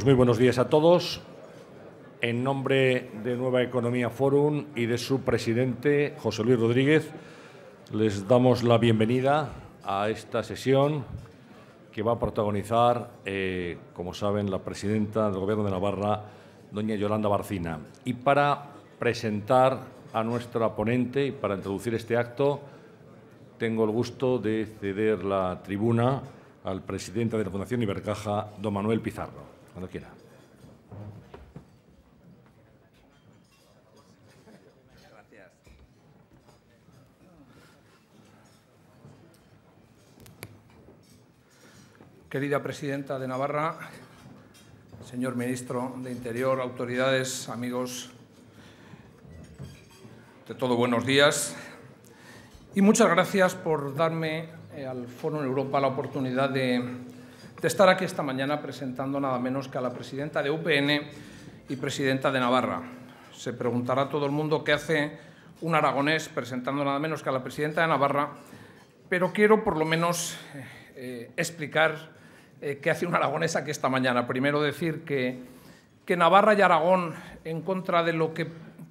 Pues muy buenos días a todos. En nombre de Nueva Economía Forum y de su presidente, José Luis Rodríguez, les damos la bienvenida a esta sesión que va a protagonizar, eh, como saben, la presidenta del Gobierno de Navarra, doña Yolanda Barcina. Y para presentar a nuestra ponente y para introducir este acto, tengo el gusto de ceder la tribuna al presidente de la Fundación Ibercaja, don Manuel Pizarro. Cuando quiera. Querida Presidenta de Navarra, señor Ministro de Interior, autoridades, amigos, de todo buenos días y muchas gracias por darme eh, al Foro en Europa la oportunidad de de estar aquí esta mañana presentando nada menos que a la presidenta de UPN y presidenta de Navarra. Se preguntará todo el mundo qué hace un aragonés presentando nada menos que a la presidenta de Navarra, pero quiero por lo menos eh, eh, explicar eh, qué hace un aragonés aquí esta mañana. Primero decir que, que Navarra y Aragón, en contra de lo que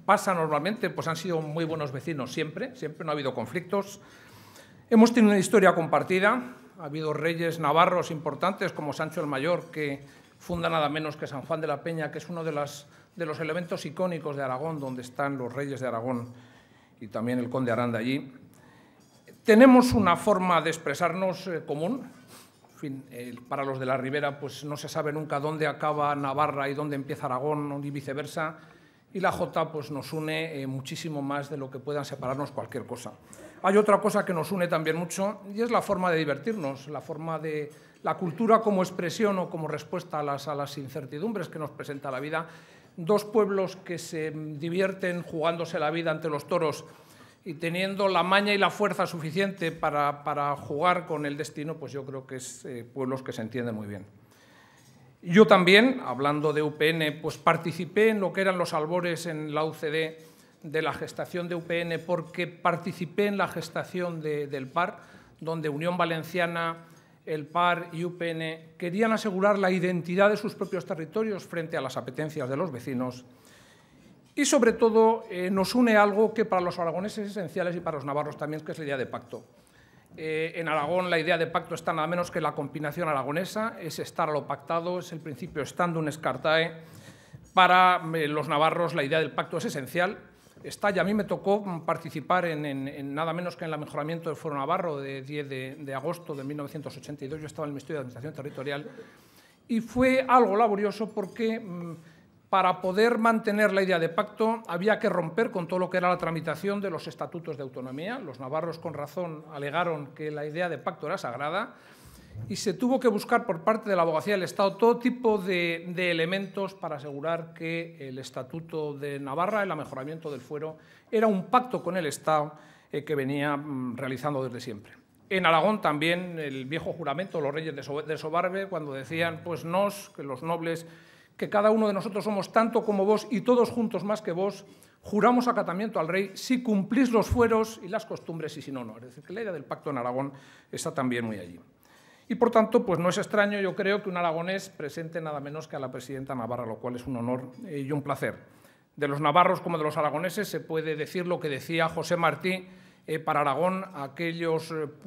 pasa normalmente, pues han sido muy buenos vecinos siempre, siempre no ha habido conflictos. Hemos tenido una historia compartida, ha habido reyes navarros importantes como Sancho el Mayor, que funda nada menos que San Juan de la Peña, que es uno de, los elementos icónicos de Aragón, donde están los reyes de Aragón y también el conde Aranda allí. Tenemos una forma de expresarnos eh, común. para los de la Ribera pues no se sabe nunca dónde acaba Navarra y dónde empieza Aragón y viceversa. Y la J pues, nos une eh, muchísimo más de lo que puedan separarnos cualquier cosa hay otra cosa que nos une también mucho y es la forma de divertirnos, la forma de la cultura como expresión o como respuesta a las, a las incertidumbres que nos presenta la vida. Dos pueblos que se divierten jugándose la vida ante los toros y teniendo la maña y la fuerza suficiente para, jugar con el destino, pues yo creo que es eh, pueblos que se entienden muy bien. Yo también, hablando de UPN, pues participé en lo que eran los albores en la UCD de la gestación de UPN porque participé en la gestación del PAR, donde Unión Valenciana, el PAR y UPN querían asegurar la identidad de sus propios territorios frente a las apetencias de los vecinos. Y sobre todo eh, nos une algo que para los aragoneses es esencial y para los navarros también, que es la idea de pacto. Eh, en Aragón la idea de pacto está nada menos que la combinación aragonesa, es estar a lo pactado, es el principio estando un escartae. Para eh, los navarros la idea del pacto es esencial a mí me tocó participar en, nada menos que en el mejoramiento del Foro Navarro de 10 de, de, agosto de 1982. Yo estaba en el Ministerio de Administración Territorial y fue algo laborioso porque mm, para poder mantener la idea de pacto había que romper con todo lo que era la tramitación de los estatutos de autonomía. Los navarros con razón alegaron que la idea de pacto era sagrada y se tuvo que buscar por parte de la abogacía del Estado todo tipo de, elementos para asegurar que el Estatuto de Navarra, el mejoramiento del fuero, era un pacto con el Estado eh, que venía mm, realizando desde siempre. En Aragón también el viejo juramento de los reyes de, Sobarbe, cuando decían, pues nos, que los nobles, que cada uno de nosotros somos tanto como vos y todos juntos más que vos, juramos acatamiento al rey si cumplís los fueros y las costumbres y si no, no. Es decir, que la idea del pacto en Aragón está también muy allí. Y por tanto, pues no es extraño, yo creo, que un aragonés presente nada menos que a la presidenta Navarra, lo cual es un honor eh, y un placer. De los navarros como de los aragoneses se puede decir lo que decía José Martí eh, para Aragón, eh,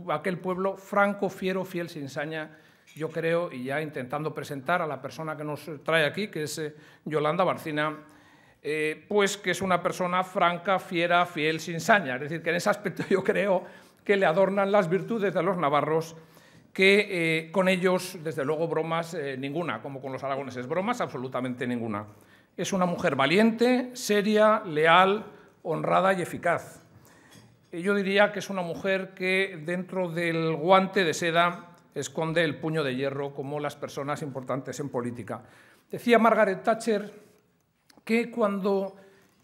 aquel pueblo franco, fiero, fiel, sin saña, yo creo, y ya intentando presentar a la persona que nos trae aquí, que es Yolanda Barcina, pues que es una persona franca, fiera, fiel, sin saña. Es decir, que en ese aspecto yo creo que le adornan las virtudes de los navarros que eh, con ellos, desde luego, bromas eh, ninguna, como con los aragoneses, bromas absolutamente ninguna. Es una mujer valiente, seria, leal, honrada y eficaz. Yo diría que es una mujer que dentro del guante de seda esconde el puño de hierro como las personas importantes en política. Decía Margaret Thatcher que cuando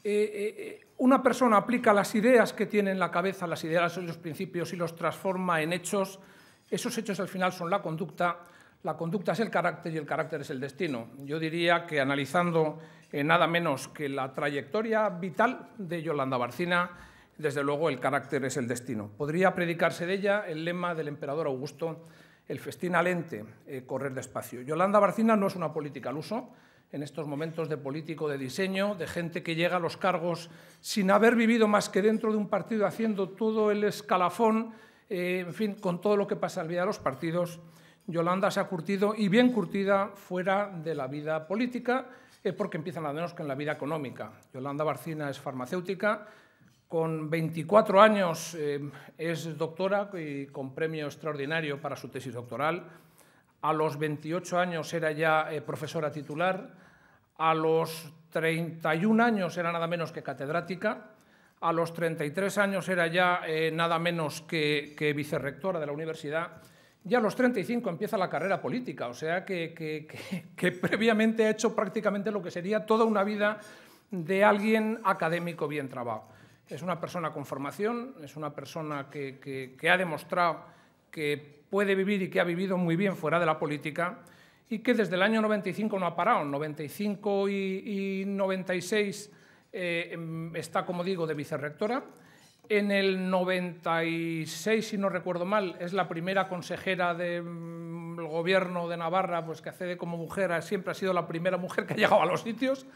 eh, una persona aplica las ideas que tiene en la cabeza, las ideas y los principios y los transforma en hechos, esos hechos al final son la conducta, la conducta es el carácter y el carácter es el destino. Yo diría que analizando eh, nada menos que la trayectoria vital de Yolanda Barcina, desde luego el carácter es el destino. Podría predicarse de ella el lema del emperador Augusto, el festín alente, eh, correr despacio. Yolanda Barcina no es una política al uso, en estos momentos de político de diseño, de gente que llega a los cargos sin haber vivido más que dentro de un partido haciendo todo el escalafón eh, en fin, con todo lo que pasa al día de los partidos, Yolanda se ha curtido y bien curtida fuera de la vida política, eh, porque empieza nada menos que en la vida económica. Yolanda Barcina es farmacéutica, con 24 años eh, es doctora y con premio extraordinario para su tesis doctoral. A los 28 años era ya profesora titular. A los 31 años era nada menos que catedrática. A los 33 años era ya eh, nada menos que, que, vicerrectora de la universidad y a los 35 empieza la carrera política, o sea que, previamente ha hecho prácticamente lo que sería toda una vida de alguien académico bien trabado. Es una persona con formación, es una persona que, ha demostrado que puede vivir y que ha vivido muy bien fuera de la política y que desde el año 95 no ha parado. 95 y 96 eh, em, está, como digo, de vicerrectora. En el 96, si no recuerdo mal, es la primera consejera del mm, gobierno de Navarra pues, que accede como mujer, siempre ha sido la primera mujer que ha llegado a los sitios.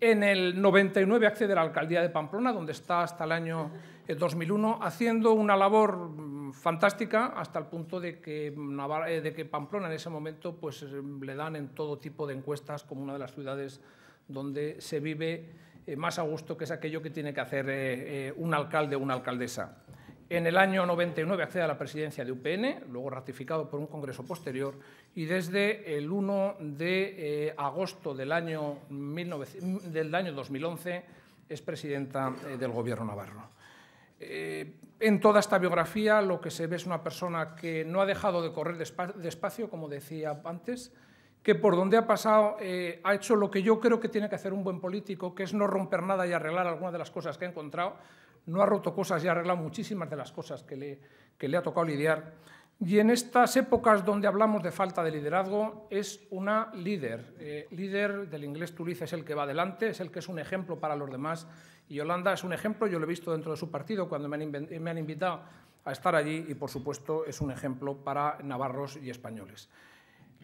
En el 99 accede a la alcaldía de Pamplona, donde está hasta el año 2001, eh, haciendo una labor mm, fantástica hasta el punto de que, eh, de que Pamplona en ese momento pues, em, le dan en todo tipo de encuestas como una de las ciudades donde se vive eh, más a gusto, que es aquello que tiene que hacer eh, eh, un alcalde o una alcaldesa. En el año 99 accede a la presidencia de UPN, luego ratificado por un congreso posterior, y desde el 1 de agosto del año, del año 2011 es presidenta del Gobierno Navarro. en toda esta biografía lo que se ve es una persona que no ha dejado de correr despacio, como decía antes, que por donde ha pasado eh, ha hecho lo que yo creo que tiene que hacer un buen político, que es no romper nada y arreglar algunas de las cosas que ha encontrado. No ha roto cosas y ha arreglado muchísimas de las cosas que le, ha tocado lidiar. Y en estas épocas donde hablamos de falta de liderazgo, es una líder. Eh, líder del inglés tuliza es el que va adelante, es el que es un ejemplo para los demás. Y Holanda es un ejemplo, yo lo he visto dentro de su partido cuando me han invitado a estar allí y, por supuesto, es un ejemplo para navarros y españoles.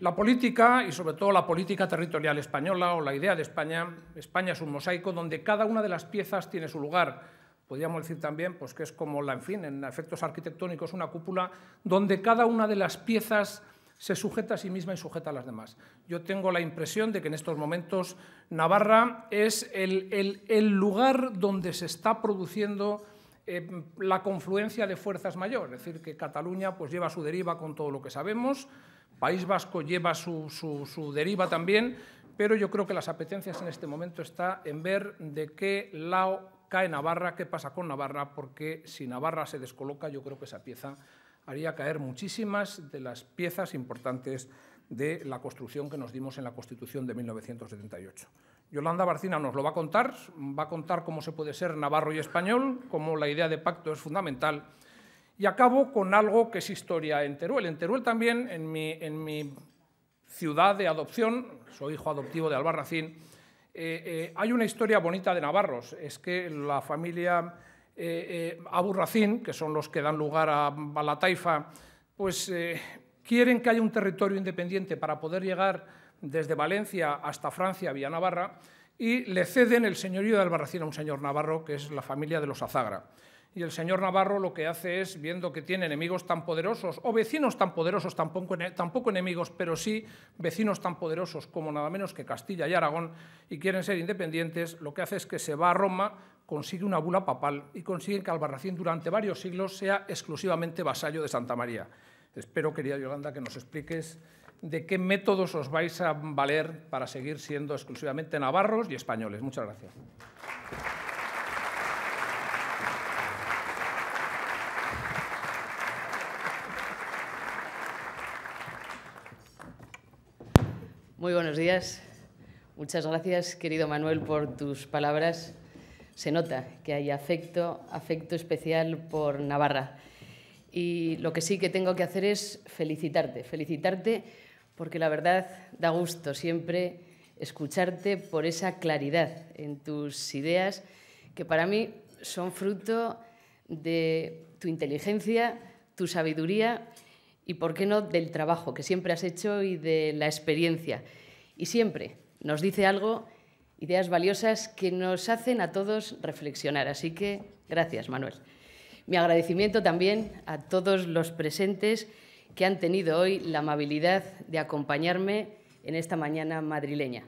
La política, y sobre todo la política territorial española o la idea de España, España es un mosaico donde cada una de las piezas tiene su lugar. Podríamos decir también pues, que es como, la, en fin, en efectos arquitectónicos, una cúpula donde cada una de las piezas se sujeta a sí misma y sujeta a las demás. Yo tengo la impresión de que en estos momentos Navarra es el, lugar donde se está produciendo eh, la confluencia de fuerzas mayores, es decir, que Cataluña pues, lleva su deriva con todo lo que sabemos, País Vasco lleva su, su, su deriva también, pero yo creo que las apetencias en este momento está en ver de qué lado cae Navarra, qué pasa con Navarra, porque si Navarra se descoloca, yo creo que esa pieza haría caer muchísimas de las piezas importantes de la construcción que nos dimos en la Constitución de 1978. Yolanda Barcina nos lo va a contar, va a contar cómo se puede ser navarro y español, cómo la idea de pacto es fundamental y acabo con algo que es historia en Teruel. En Teruel también, en mi, ciudad de adopción, soy hijo adoptivo de Albarracín, eh, eh, hay una historia bonita de Navarros. Es que la familia eh, Aburracín, que son los que dan lugar a, Balataifa, taifa, pues quieren que haya un territorio independiente para poder llegar desde Valencia hasta Francia vía Navarra y le ceden el señorío de Albarracín a un señor navarro, que es la familia de los Azagra. Y el señor Navarro lo que hace es, viendo que tiene enemigos tan poderosos, o vecinos tan poderosos, tampoco, tampoco enemigos, pero sí vecinos tan poderosos como nada menos que Castilla y Aragón, y quieren ser independientes, lo que hace es que se va a Roma, consigue una bula papal y consigue que Albarracín durante varios siglos sea exclusivamente vasallo de Santa María. Espero, querida Yolanda, que nos expliques de qué métodos os vais a valer para seguir siendo exclusivamente navarros y españoles. Muchas gracias. Muy buenos días. Muchas gracias, querido Manuel, por tus palabras. Se nota que hay afecto, afecto especial por Navarra. Y lo que sí que tengo que hacer es felicitarte, felicitarte porque la verdad da gusto siempre escucharte por esa claridad en tus ideas que para mí son fruto de tu inteligencia, tu sabiduría y, ¿por qué no?, del trabajo que siempre has hecho y de la experiencia. Y siempre nos dice algo, ideas valiosas que nos hacen a todos reflexionar. Así que gracias, Manuel. Mi agradecimiento también a todos los presentes que han tenido hoy la amabilidad de acompañarme en esta mañana madrileña.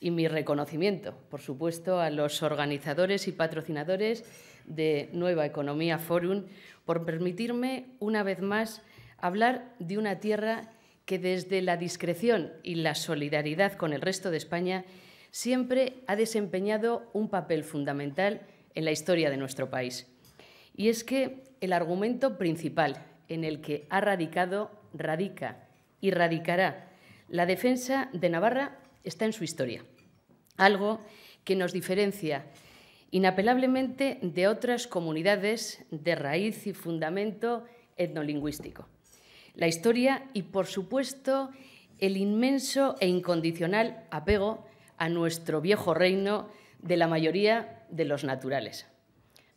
Y mi reconocimiento, por supuesto, a los organizadores y patrocinadores de Nueva Economía Forum por permitirme una vez más hablar de una tierra que desde la discreción y la solidaridad con el resto de España siempre ha desempeñado un papel fundamental en la historia de nuestro país. Y es que el argumento principal en el que ha radicado, radica y radicará la defensa de Navarra está en su historia, algo que nos diferencia inapelablemente de otras comunidades de raíz y fundamento etnolingüístico la historia y, por supuesto, el inmenso e incondicional apego a nuestro viejo reino de la mayoría de los naturales.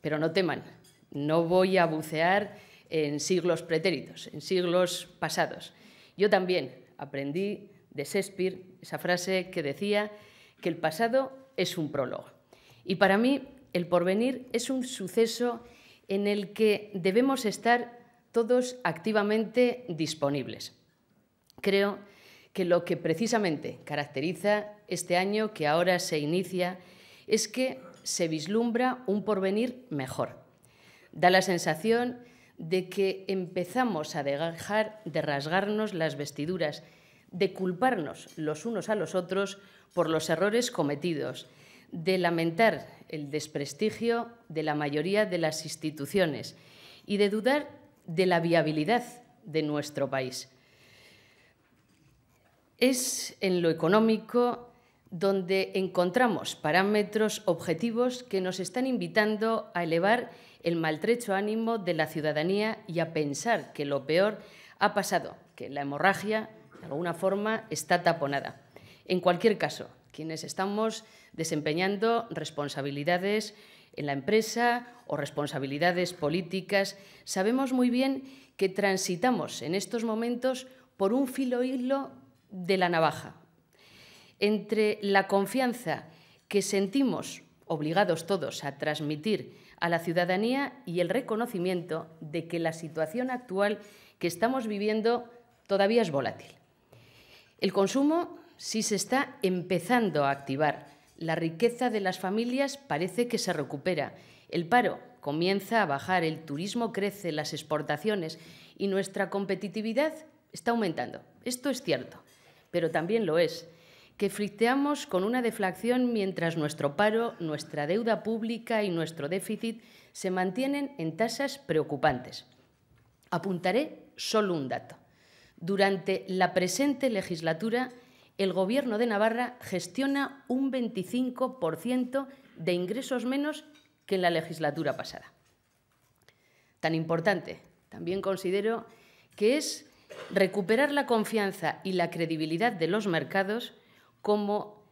Pero no teman, no voy a bucear en siglos pretéritos, en siglos pasados. Yo también aprendí de Shakespeare esa frase que decía que el pasado es un prólogo. Y para mí el porvenir es un suceso en el que debemos estar todos activamente disponibles. Creo que lo que precisamente caracteriza este año que ahora se inicia es que se vislumbra un porvenir mejor. Da la sensación de que empezamos a dejar de rasgarnos las vestiduras, de culparnos los unos a los otros por los errores cometidos, de lamentar el desprestigio de la mayoría de las instituciones y de dudar de la viabilidad de nuestro país. Es en lo económico donde encontramos parámetros objetivos que nos están invitando a elevar el maltrecho ánimo de la ciudadanía y a pensar que lo peor ha pasado, que la hemorragia, de alguna forma, está taponada. En cualquier caso, quienes estamos desempeñando responsabilidades en la empresa o responsabilidades políticas, sabemos muy bien que transitamos en estos momentos por un filo hilo de la navaja, entre la confianza que sentimos obligados todos a transmitir a la ciudadanía y el reconocimiento de que la situación actual que estamos viviendo todavía es volátil. El consumo sí se está empezando a activar, la riqueza de las familias parece que se recupera. El paro comienza a bajar, el turismo crece, las exportaciones y nuestra competitividad está aumentando. Esto es cierto, pero también lo es que fricteamos con una deflación mientras nuestro paro, nuestra deuda pública y nuestro déficit se mantienen en tasas preocupantes. Apuntaré solo un dato. Durante la presente legislatura, el Gobierno de Navarra gestiona un 25% de ingresos menos que en la legislatura pasada. Tan importante, también considero que es recuperar la confianza y la credibilidad de los mercados como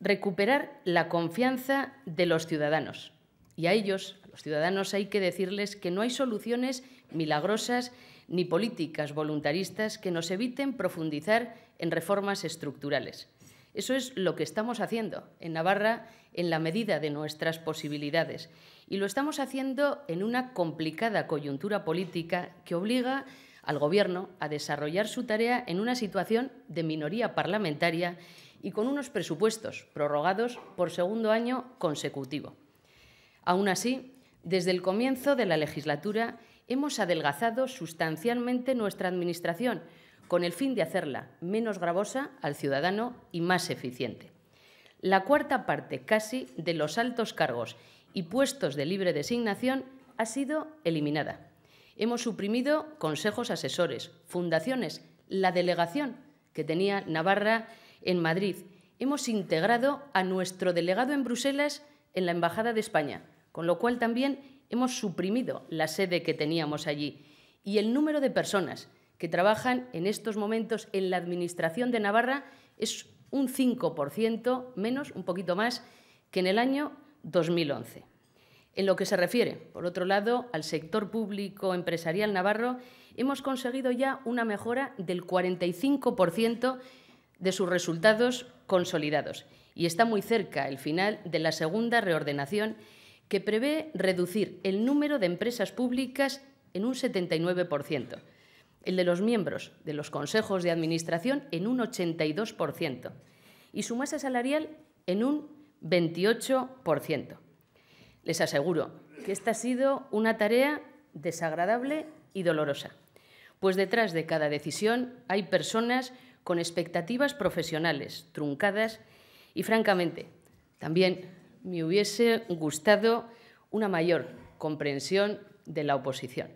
recuperar la confianza de los ciudadanos. Y a ellos, a los ciudadanos, hay que decirles que no hay soluciones milagrosas ni políticas voluntaristas que nos eviten profundizar en reformas estructurales. Eso es lo que estamos haciendo en Navarra en la medida de nuestras posibilidades. Y lo estamos haciendo en una complicada coyuntura política que obliga al Gobierno a desarrollar su tarea en una situación de minoría parlamentaria y con unos presupuestos prorrogados por segundo año consecutivo. Aún así, desde el comienzo de la legislatura hemos adelgazado sustancialmente nuestra Administración con el fin de hacerla menos gravosa al ciudadano y más eficiente. La cuarta parte casi de los altos cargos y puestos de libre designación ha sido eliminada. Hemos suprimido consejos asesores, fundaciones, la delegación que tenía Navarra en Madrid. Hemos integrado a nuestro delegado en Bruselas en la Embajada de España, con lo cual también hemos suprimido la sede que teníamos allí y el número de personas que trabajan en estos momentos en la Administración de Navarra es un 5% menos, un poquito más, que en el año 2011. En lo que se refiere, por otro lado, al sector público empresarial navarro, hemos conseguido ya una mejora del 45% de sus resultados consolidados y está muy cerca el final de la segunda reordenación que prevé reducir el número de empresas públicas en un 79% el de los miembros de los consejos de administración en un 82% y su masa salarial en un 28%. Les aseguro que esta ha sido una tarea desagradable y dolorosa, pues detrás de cada decisión hay personas con expectativas profesionales truncadas y, francamente, también me hubiese gustado una mayor comprensión de la oposición.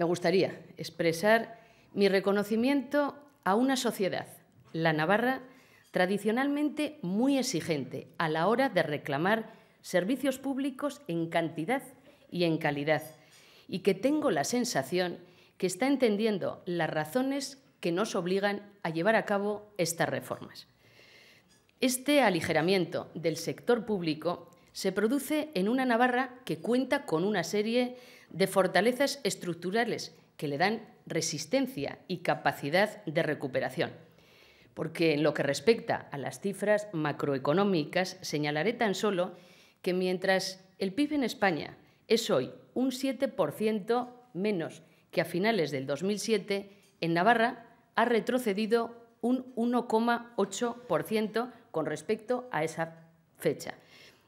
Me gustaría expresar mi reconocimiento a una sociedad, la Navarra, tradicionalmente muy exigente a la hora de reclamar servicios públicos en cantidad y en calidad, y que tengo la sensación que está entendiendo las razones que nos obligan a llevar a cabo estas reformas. Este aligeramiento del sector público se produce en una Navarra que cuenta con una serie de de fortalezas estructurales que le dan resistencia y capacidad de recuperación. Porque en lo que respecta a las cifras macroeconómicas, señalaré tan solo que mientras el PIB en España es hoy un 7% menos que a finales del 2007, en Navarra ha retrocedido un 1,8% con respecto a esa fecha.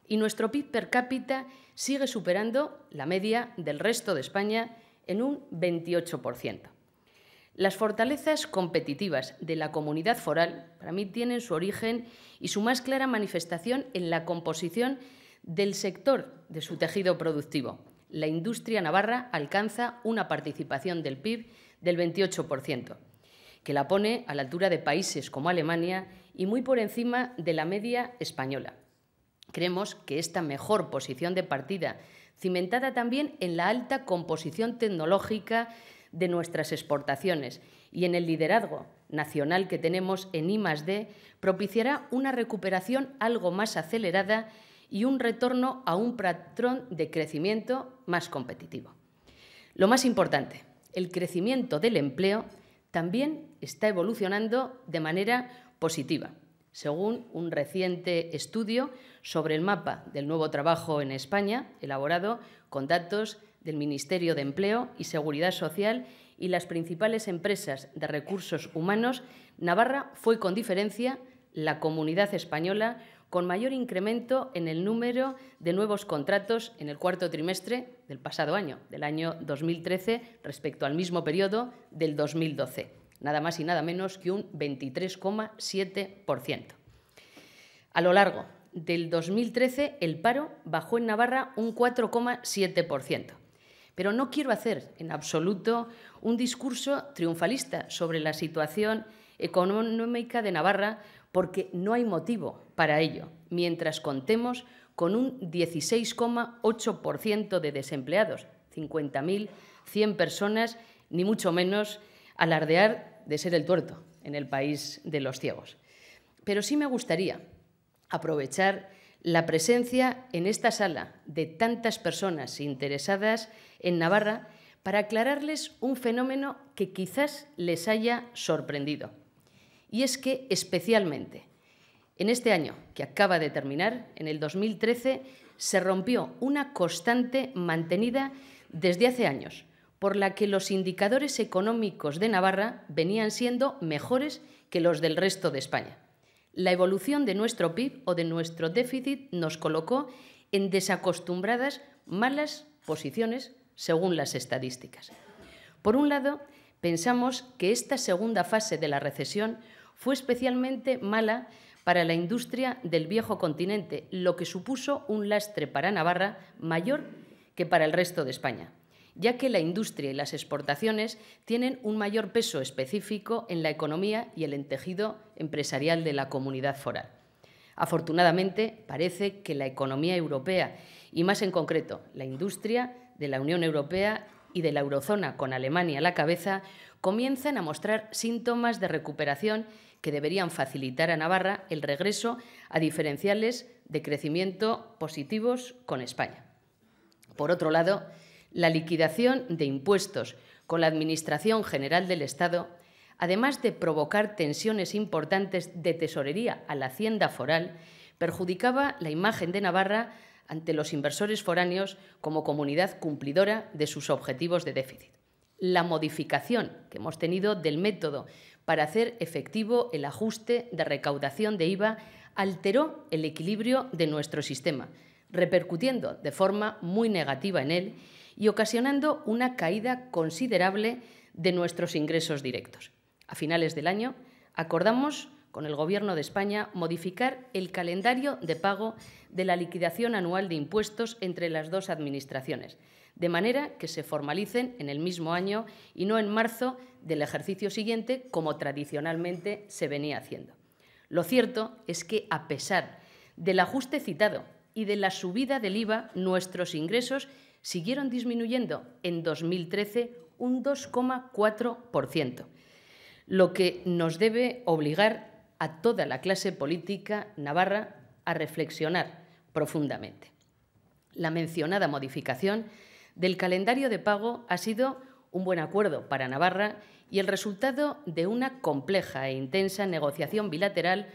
Y nuestro PIB per cápita sigue superando la media del resto de España en un 28%. Las fortalezas competitivas de la comunidad foral para mí tienen su origen y su más clara manifestación en la composición del sector de su tejido productivo. La industria navarra alcanza una participación del PIB del 28%, que la pone a la altura de países como Alemania y muy por encima de la media española. Creemos que esta mejor posición de partida, cimentada también en la alta composición tecnológica de nuestras exportaciones y en el liderazgo nacional que tenemos en I+D, propiciará una recuperación algo más acelerada y un retorno a un patrón de crecimiento más competitivo. Lo más importante, el crecimiento del empleo también está evolucionando de manera positiva. Según un reciente estudio, sobre el mapa del nuevo trabajo en España, elaborado con datos del Ministerio de Empleo y Seguridad Social y las principales empresas de recursos humanos, Navarra fue con diferencia la comunidad española con mayor incremento en el número de nuevos contratos en el cuarto trimestre del pasado año, del año 2013, respecto al mismo periodo del 2012, nada más y nada menos que un 23,7%. A lo largo del 2013 el paro bajó en Navarra un 4,7%. Pero no quiero hacer en absoluto un discurso triunfalista sobre la situación económica de Navarra porque no hay motivo para ello, mientras contemos con un 16,8% de desempleados, 50.100 personas, ni mucho menos alardear de ser el tuerto en el país de los ciegos. Pero sí me gustaría aprovechar la presencia en esta sala de tantas personas interesadas en Navarra para aclararles un fenómeno que quizás les haya sorprendido. Y es que especialmente en este año que acaba de terminar, en el 2013, se rompió una constante mantenida desde hace años, por la que los indicadores económicos de Navarra venían siendo mejores que los del resto de España. La evolución de nuestro PIB o de nuestro déficit nos colocó en desacostumbradas malas posiciones según las estadísticas. Por un lado, pensamos que esta segunda fase de la recesión fue especialmente mala para la industria del viejo continente, lo que supuso un lastre para Navarra mayor que para el resto de España ya que la industria y las exportaciones tienen un mayor peso específico en la economía y el tejido empresarial de la comunidad foral. Afortunadamente, parece que la economía europea, y más en concreto la industria de la Unión Europea y de la eurozona con Alemania a la cabeza, comienzan a mostrar síntomas de recuperación que deberían facilitar a Navarra el regreso a diferenciales de crecimiento positivos con España. Por otro lado, la liquidación de impuestos con la Administración General del Estado, además de provocar tensiones importantes de tesorería a la hacienda foral, perjudicaba la imagen de Navarra ante los inversores foráneos como comunidad cumplidora de sus objetivos de déficit. La modificación que hemos tenido del método para hacer efectivo el ajuste de recaudación de IVA alteró el equilibrio de nuestro sistema, repercutiendo de forma muy negativa en él y ocasionando una caída considerable de nuestros ingresos directos. A finales del año, acordamos con el Gobierno de España modificar el calendario de pago de la liquidación anual de impuestos entre las dos administraciones, de manera que se formalicen en el mismo año y no en marzo del ejercicio siguiente, como tradicionalmente se venía haciendo. Lo cierto es que, a pesar del ajuste citado y de la subida del IVA, nuestros ingresos siguieron disminuyendo en 2013 un 2,4%, lo que nos debe obligar a toda la clase política navarra a reflexionar profundamente. La mencionada modificación del calendario de pago ha sido un buen acuerdo para Navarra y el resultado de una compleja e intensa negociación bilateral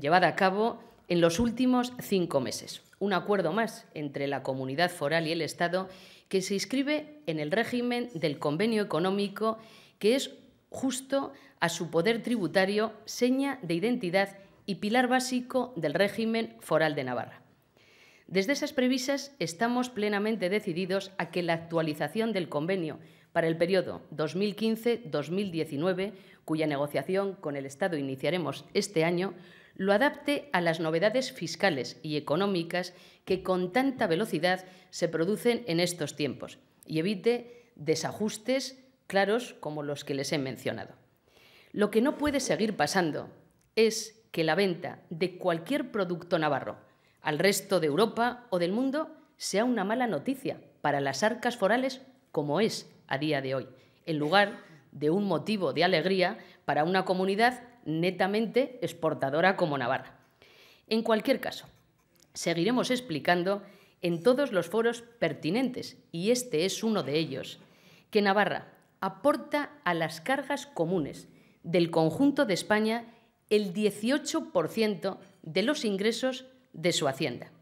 llevada a cabo en los últimos cinco meses un acuerdo más entre la comunidad foral y el Estado que se inscribe en el régimen del convenio económico que es justo a su poder tributario, seña de identidad y pilar básico del régimen foral de Navarra. Desde esas previsas estamos plenamente decididos a que la actualización del convenio para el periodo 2015-2019, cuya negociación con el Estado iniciaremos este año, lo adapte a las novedades fiscales y económicas que con tanta velocidad se producen en estos tiempos y evite desajustes claros como los que les he mencionado. Lo que no puede seguir pasando es que la venta de cualquier producto navarro al resto de Europa o del mundo sea una mala noticia para las arcas forales como es a día de hoy, en lugar de un motivo de alegría para una comunidad netamente exportadora como Navarra. En cualquier caso, seguiremos explicando en todos los foros pertinentes, y este es uno de ellos, que Navarra aporta a las cargas comunes del conjunto de España el 18% de los ingresos de su hacienda,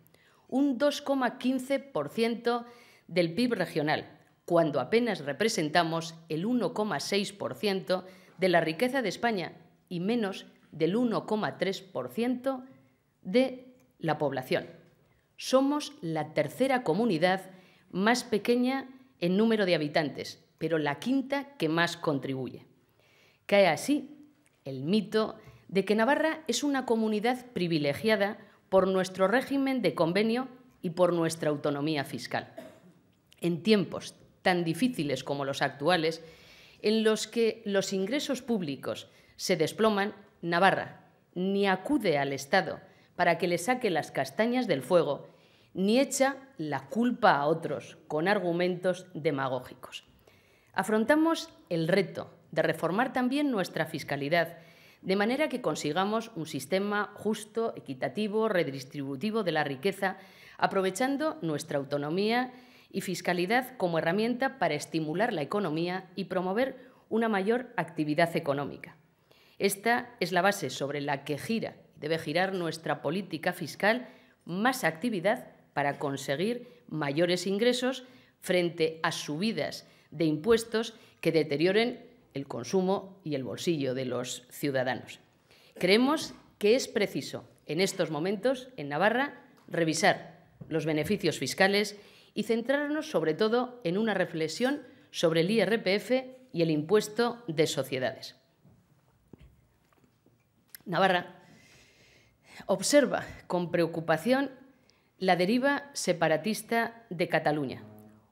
un 2,15% del PIB regional, cuando apenas representamos el 1,6% de la riqueza de España y menos del 1,3% de la población. Somos la tercera comunidad más pequeña en número de habitantes, pero la quinta que más contribuye. Cae así el mito de que Navarra es una comunidad privilegiada por nuestro régimen de convenio y por nuestra autonomía fiscal. En tiempos tan difíciles como los actuales, en los que los ingresos públicos se desploman, Navarra ni acude al Estado para que le saque las castañas del fuego, ni echa la culpa a otros con argumentos demagógicos. Afrontamos el reto de reformar también nuestra fiscalidad, de manera que consigamos un sistema justo, equitativo, redistributivo de la riqueza, aprovechando nuestra autonomía y fiscalidad como herramienta para estimular la economía y promover una mayor actividad económica. Esta es la base sobre la que gira, y debe girar nuestra política fiscal, más actividad para conseguir mayores ingresos frente a subidas de impuestos que deterioren el consumo y el bolsillo de los ciudadanos. Creemos que es preciso en estos momentos en Navarra revisar los beneficios fiscales y centrarnos sobre todo en una reflexión sobre el IRPF y el impuesto de sociedades. Navarra, observa con preocupación la deriva separatista de Cataluña,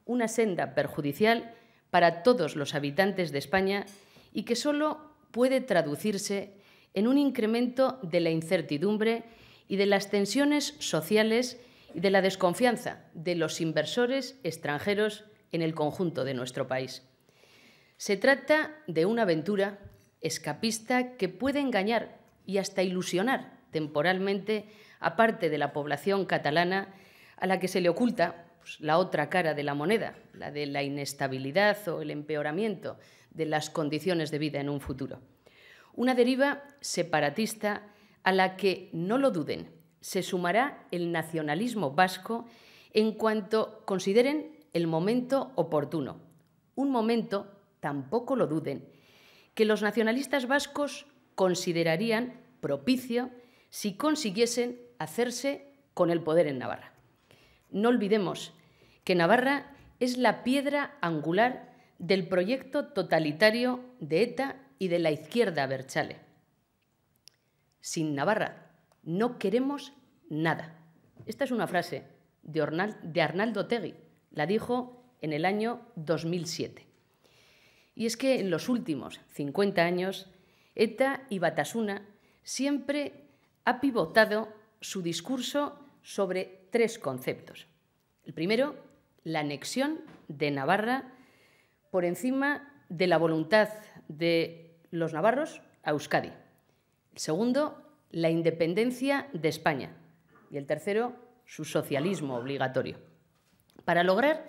una senda perjudicial para todos los habitantes de España y que solo puede traducirse en un incremento de la incertidumbre y de las tensiones sociales y de la desconfianza de los inversores extranjeros en el conjunto de nuestro país. Se trata de una aventura escapista que puede engañar y hasta ilusionar temporalmente a parte de la población catalana a la que se le oculta pues, la otra cara de la moneda, la de la inestabilidad o el empeoramiento de las condiciones de vida en un futuro. Una deriva separatista a la que, no lo duden, se sumará el nacionalismo vasco en cuanto consideren el momento oportuno. Un momento, tampoco lo duden, que los nacionalistas vascos considerarían propicio si consiguiesen hacerse con el poder en Navarra. No olvidemos que Navarra es la piedra angular del proyecto totalitario de ETA y de la izquierda Berchale. Sin Navarra no queremos nada. Esta es una frase de, Arnaldo Tegui, la dijo en el año 2007. Y es que en los últimos 50 años ETA y Batasuna siempre ha pivotado su discurso sobre tres conceptos. El primero, la anexión de Navarra por encima de la voluntad de los navarros a Euskadi. El segundo, la independencia de España. Y el tercero, su socialismo obligatorio. Para lograr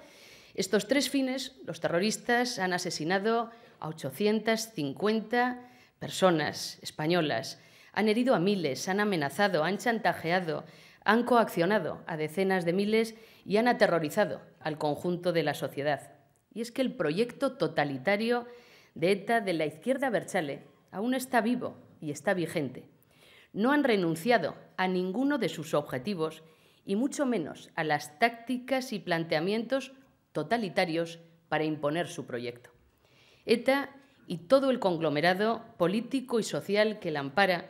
estos tres fines, los terroristas han asesinado a 850 personas españolas. Han herido a miles, han amenazado, han chantajeado, han coaccionado a decenas de miles y han aterrorizado al conjunto de la sociedad. Y es que el proyecto totalitario de ETA de la izquierda Berchale aún está vivo y está vigente. No han renunciado a ninguno de sus objetivos y mucho menos a las tácticas y planteamientos totalitarios para imponer su proyecto. ETA y todo el conglomerado político y social que la ampara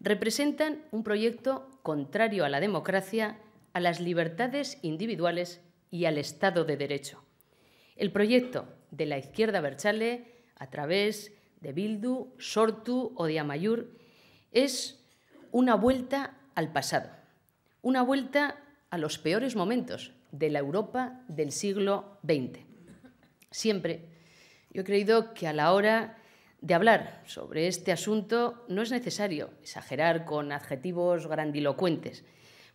representan un proyecto contrario a la democracia, a las libertades individuales y al Estado de Derecho. El proyecto de la izquierda Berchale, a través de Bildu, Sortu o de Amayur, es una vuelta al pasado, una vuelta a los peores momentos de la Europa del siglo XX. Siempre yo he creído que a la hora de hablar sobre este asunto no es necesario exagerar con adjetivos grandilocuentes.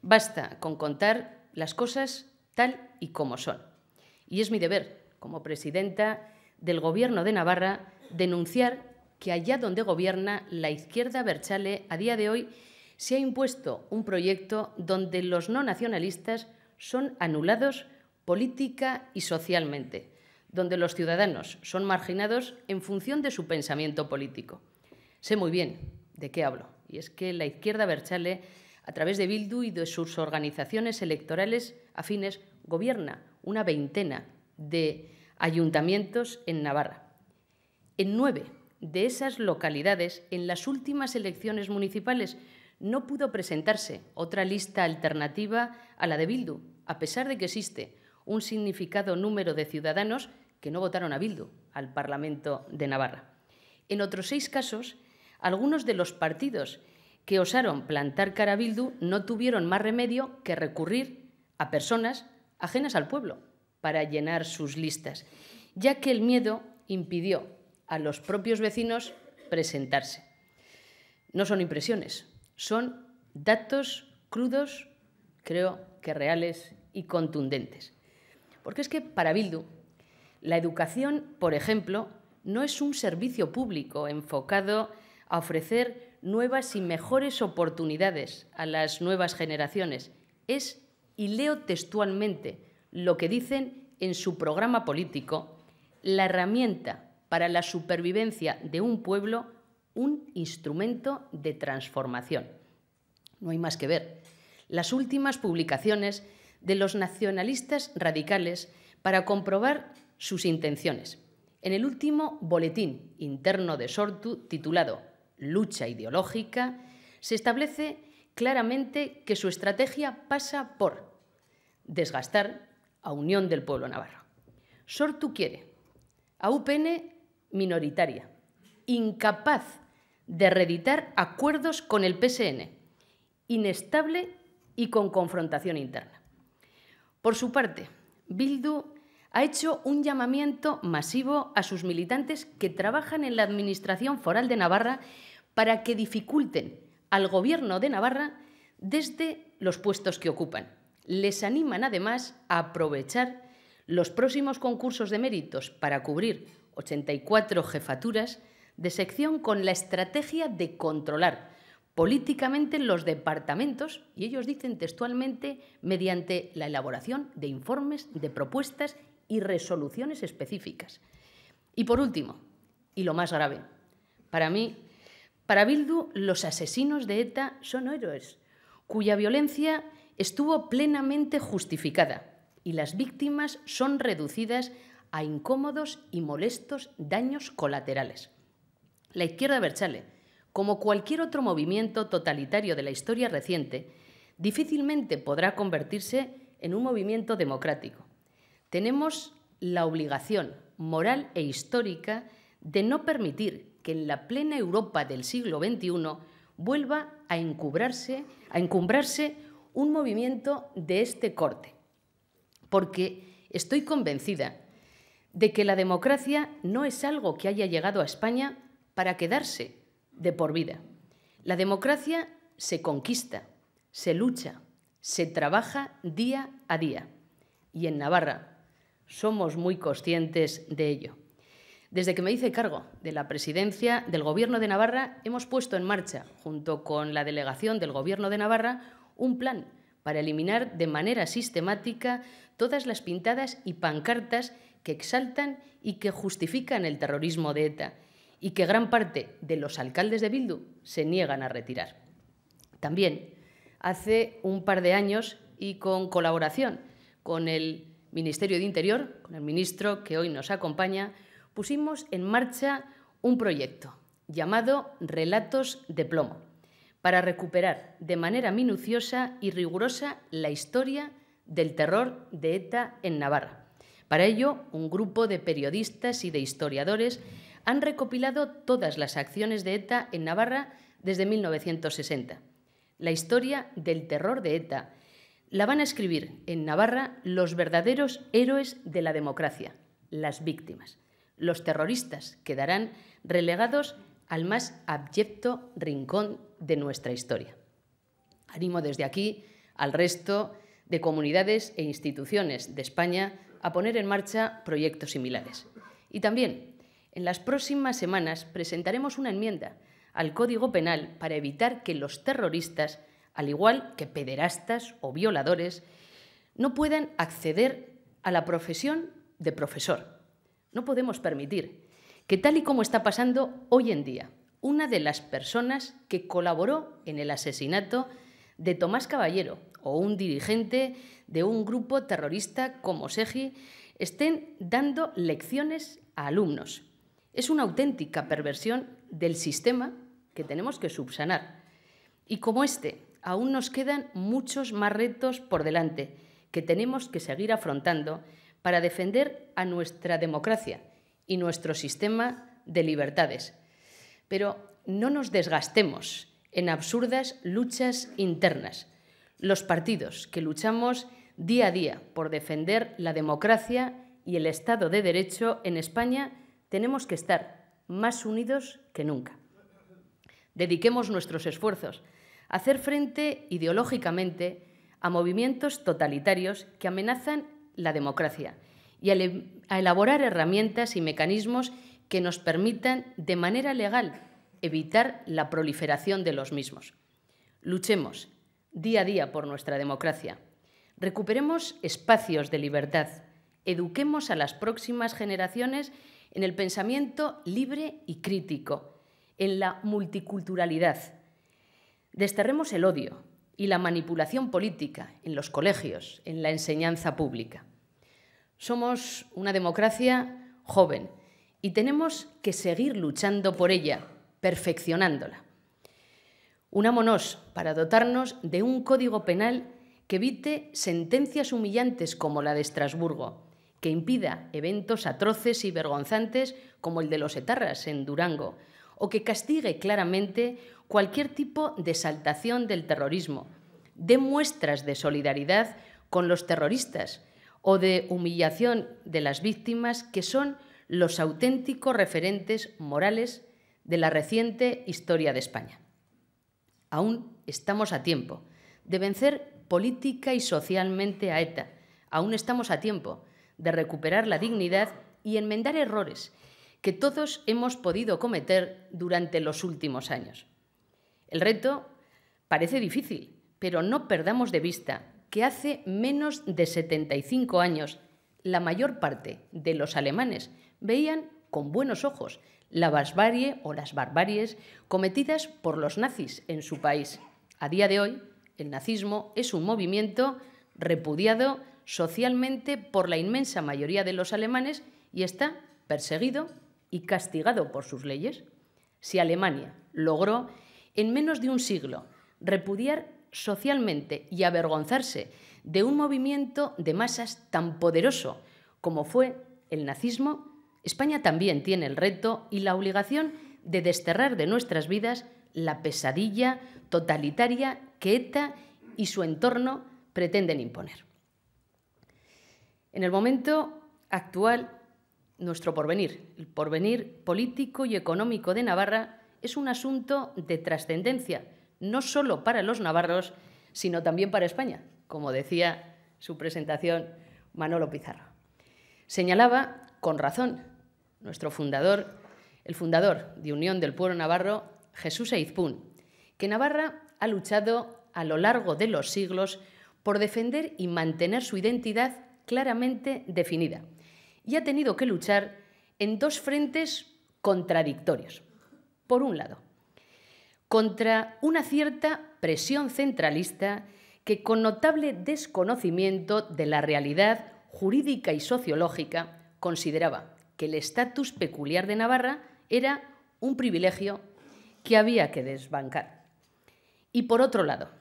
Basta con contar las cosas tal y como son. Y es mi deber, como presidenta del Gobierno de Navarra, denunciar que allá donde gobierna la izquierda Berchale, a día de hoy se ha impuesto un proyecto donde los no nacionalistas son anulados política y socialmente donde los ciudadanos son marginados en función de su pensamiento político. Sé muy bien de qué hablo, y es que la izquierda Berchale, a través de Bildu y de sus organizaciones electorales afines, gobierna una veintena de ayuntamientos en Navarra. En nueve de esas localidades, en las últimas elecciones municipales, no pudo presentarse otra lista alternativa a la de Bildu, a pesar de que existe un significado número de ciudadanos que no votaron a Bildu al Parlamento de Navarra. En otros seis casos, algunos de los partidos que osaron plantar cara a Bildu no tuvieron más remedio que recurrir a personas ajenas al pueblo para llenar sus listas, ya que el miedo impidió a los propios vecinos presentarse. No son impresiones, son datos crudos, creo que reales y contundentes. Porque es que para Bildu, la educación, por ejemplo, no es un servicio público enfocado a ofrecer nuevas y mejores oportunidades a las nuevas generaciones. Es, y leo textualmente lo que dicen en su programa político, la herramienta para la supervivencia de un pueblo, un instrumento de transformación. No hay más que ver. Las últimas publicaciones de los nacionalistas radicales para comprobar sus intenciones. En el último boletín interno de Sortu, titulado Lucha ideológica, se establece claramente que su estrategia pasa por desgastar a Unión del Pueblo Navarro. Sortu quiere a UPN minoritaria, incapaz de reeditar acuerdos con el PSN, inestable y con confrontación interna. Por su parte, Bildu ha hecho un llamamiento masivo a sus militantes que trabajan en la Administración Foral de Navarra para que dificulten al Gobierno de Navarra desde los puestos que ocupan. Les animan además a aprovechar los próximos concursos de méritos para cubrir 84 jefaturas de sección con la estrategia de controlar políticamente en los departamentos, y ellos dicen textualmente, mediante la elaboración de informes, de propuestas y resoluciones específicas. Y por último, y lo más grave, para mí, para Bildu, los asesinos de ETA son héroes, cuya violencia estuvo plenamente justificada y las víctimas son reducidas a incómodos y molestos daños colaterales. La izquierda Berchale, como cualquier otro movimiento totalitario de la historia reciente, difícilmente podrá convertirse en un movimiento democrático. Tenemos la obligación moral e histórica de no permitir que en la plena Europa del siglo XXI vuelva a, encubrarse, encumbrarse un movimiento de este corte. Porque estoy convencida de que la democracia no es algo que haya llegado a España para quedarse de por vida. La democracia se conquista, se lucha, se trabaja día a día. Y en Navarra somos muy conscientes de ello. Desde que me hice cargo de la presidencia del Gobierno de Navarra, hemos puesto en marcha, junto con la delegación del Gobierno de Navarra, un plan para eliminar de manera sistemática todas las pintadas y pancartas que exaltan y que justifican el terrorismo de ETA y que gran parte de los alcaldes de Bildu se niegan a retirar. También, hace un par de años y con colaboración con el Ministerio de Interior, con el ministro que hoy nos acompaña, pusimos en marcha un proyecto llamado Relatos de Plomo, para recuperar de manera minuciosa y rigurosa la historia del terror de ETA en Navarra. Para ello, un grupo de periodistas y de historiadores han recopilado todas las acciones de ETA en Navarra desde 1960. La historia del terror de ETA la van a escribir en Navarra los verdaderos héroes de la democracia, las víctimas. Los terroristas quedarán relegados al más abyecto rincón de nuestra historia. Animo desde aquí al resto de comunidades e instituciones de España a poner en marcha proyectos similares. Y también en las próximas semanas presentaremos una enmienda al Código Penal para evitar que los terroristas, al igual que pederastas o violadores, no puedan acceder a la profesión de profesor. No podemos permitir que, tal y como está pasando hoy en día, una de las personas que colaboró en el asesinato de Tomás Caballero o un dirigente de un grupo terrorista como SEGI estén dando lecciones a alumnos es una auténtica perversión del sistema que tenemos que subsanar. Y como este, aún nos quedan muchos más retos por delante que tenemos que seguir afrontando para defender a nuestra democracia y nuestro sistema de libertades. Pero no nos desgastemos en absurdas luchas internas. Los partidos que luchamos día a día por defender la democracia y el Estado de Derecho en España tenemos que estar más unidos que nunca. Dediquemos nuestros esfuerzos a hacer frente ideológicamente a movimientos totalitarios que amenazan la democracia y a elaborar herramientas y mecanismos que nos permitan de manera legal evitar la proliferación de los mismos. Luchemos día a día por nuestra democracia. Recuperemos espacios de libertad. Eduquemos a las próximas generaciones en el pensamiento libre y crítico, en la multiculturalidad. Desterremos el odio y la manipulación política en los colegios, en la enseñanza pública. Somos una democracia joven y tenemos que seguir luchando por ella, perfeccionándola. Unámonos para dotarnos de un código penal que evite sentencias humillantes como la de Estrasburgo que impida eventos atroces y vergonzantes como el de los etarras en Durango, o que castigue claramente cualquier tipo de exaltación del terrorismo, de muestras de solidaridad con los terroristas o de humillación de las víctimas que son los auténticos referentes morales de la reciente historia de España. Aún estamos a tiempo de vencer política y socialmente a ETA. Aún estamos a tiempo de recuperar la dignidad y enmendar errores que todos hemos podido cometer durante los últimos años. El reto parece difícil, pero no perdamos de vista que hace menos de 75 años la mayor parte de los alemanes veían con buenos ojos la barbarie o las barbaries cometidas por los nazis en su país. A día de hoy, el nazismo es un movimiento repudiado socialmente por la inmensa mayoría de los alemanes y está perseguido y castigado por sus leyes. Si Alemania logró en menos de un siglo repudiar socialmente y avergonzarse de un movimiento de masas tan poderoso como fue el nazismo, España también tiene el reto y la obligación de desterrar de nuestras vidas la pesadilla totalitaria que ETA y su entorno pretenden imponer. En el momento actual, nuestro porvenir, el porvenir político y económico de Navarra, es un asunto de trascendencia, no solo para los navarros, sino también para España, como decía su presentación Manolo Pizarro. Señalaba, con razón, nuestro fundador, el fundador de Unión del Pueblo Navarro, Jesús Eizpun, que Navarra ha luchado a lo largo de los siglos por defender y mantener su identidad claramente definida y ha tenido que luchar en dos frentes contradictorios. Por un lado, contra una cierta presión centralista que con notable desconocimiento de la realidad jurídica y sociológica consideraba que el estatus peculiar de Navarra era un privilegio que había que desbancar. Y por otro lado,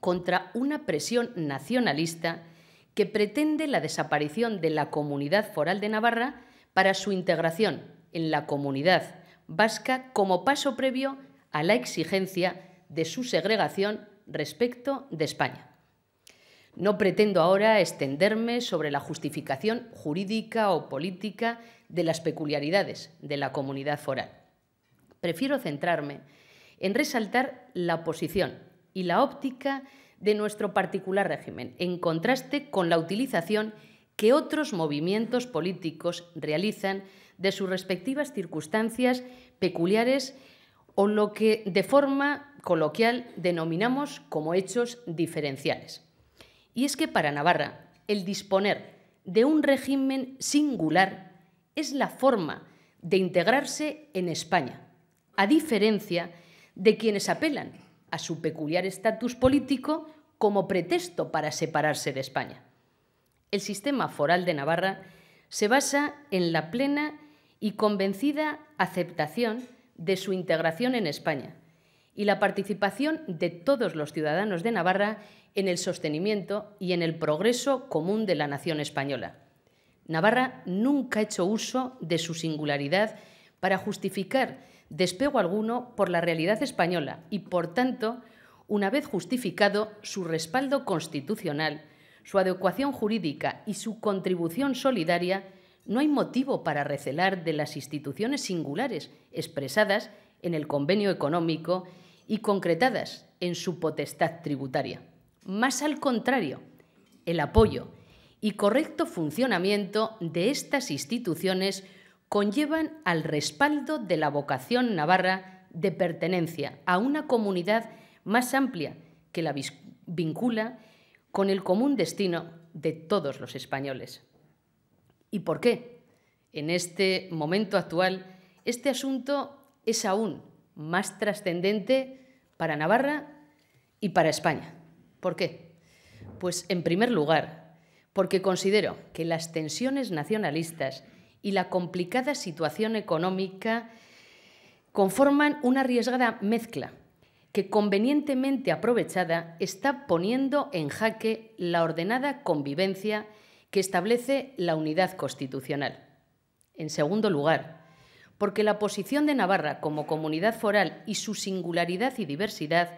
contra una presión nacionalista que pretende la desaparición de la comunidad foral de Navarra para su integración en la comunidad vasca como paso previo a la exigencia de su segregación respecto de España. No pretendo ahora extenderme sobre la justificación jurídica o política de las peculiaridades de la comunidad foral. Prefiero centrarme en resaltar la posición y la óptica de nuestro particular régimen, en contraste con la utilización que otros movimientos políticos realizan de sus respectivas circunstancias peculiares o lo que de forma coloquial denominamos como hechos diferenciales. Y es que para Navarra, el disponer de un régimen singular es la forma de integrarse en España, a diferencia de quienes apelan a su peculiar estatus político como pretexto para separarse de España. El sistema foral de Navarra se basa en la plena y convencida aceptación de su integración en España y la participación de todos los ciudadanos de Navarra en el sostenimiento y en el progreso común de la nación española. Navarra nunca ha hecho uso de su singularidad para justificar despego alguno por la realidad española y, por tanto, una vez justificado su respaldo constitucional, su adecuación jurídica y su contribución solidaria, no hay motivo para recelar de las instituciones singulares expresadas en el convenio económico y concretadas en su potestad tributaria. Más al contrario, el apoyo y correcto funcionamiento de estas instituciones conllevan al respaldo de la vocación navarra de pertenencia a una comunidad más amplia que la vincula con el común destino de todos los españoles. ¿Y por qué? En este momento actual, este asunto es aún más trascendente para Navarra y para España. ¿Por qué? Pues en primer lugar, porque considero que las tensiones nacionalistas y la complicada situación económica conforman una arriesgada mezcla que convenientemente aprovechada está poniendo en jaque la ordenada convivencia que establece la unidad constitucional. En segundo lugar, porque la posición de Navarra como comunidad foral y su singularidad y diversidad,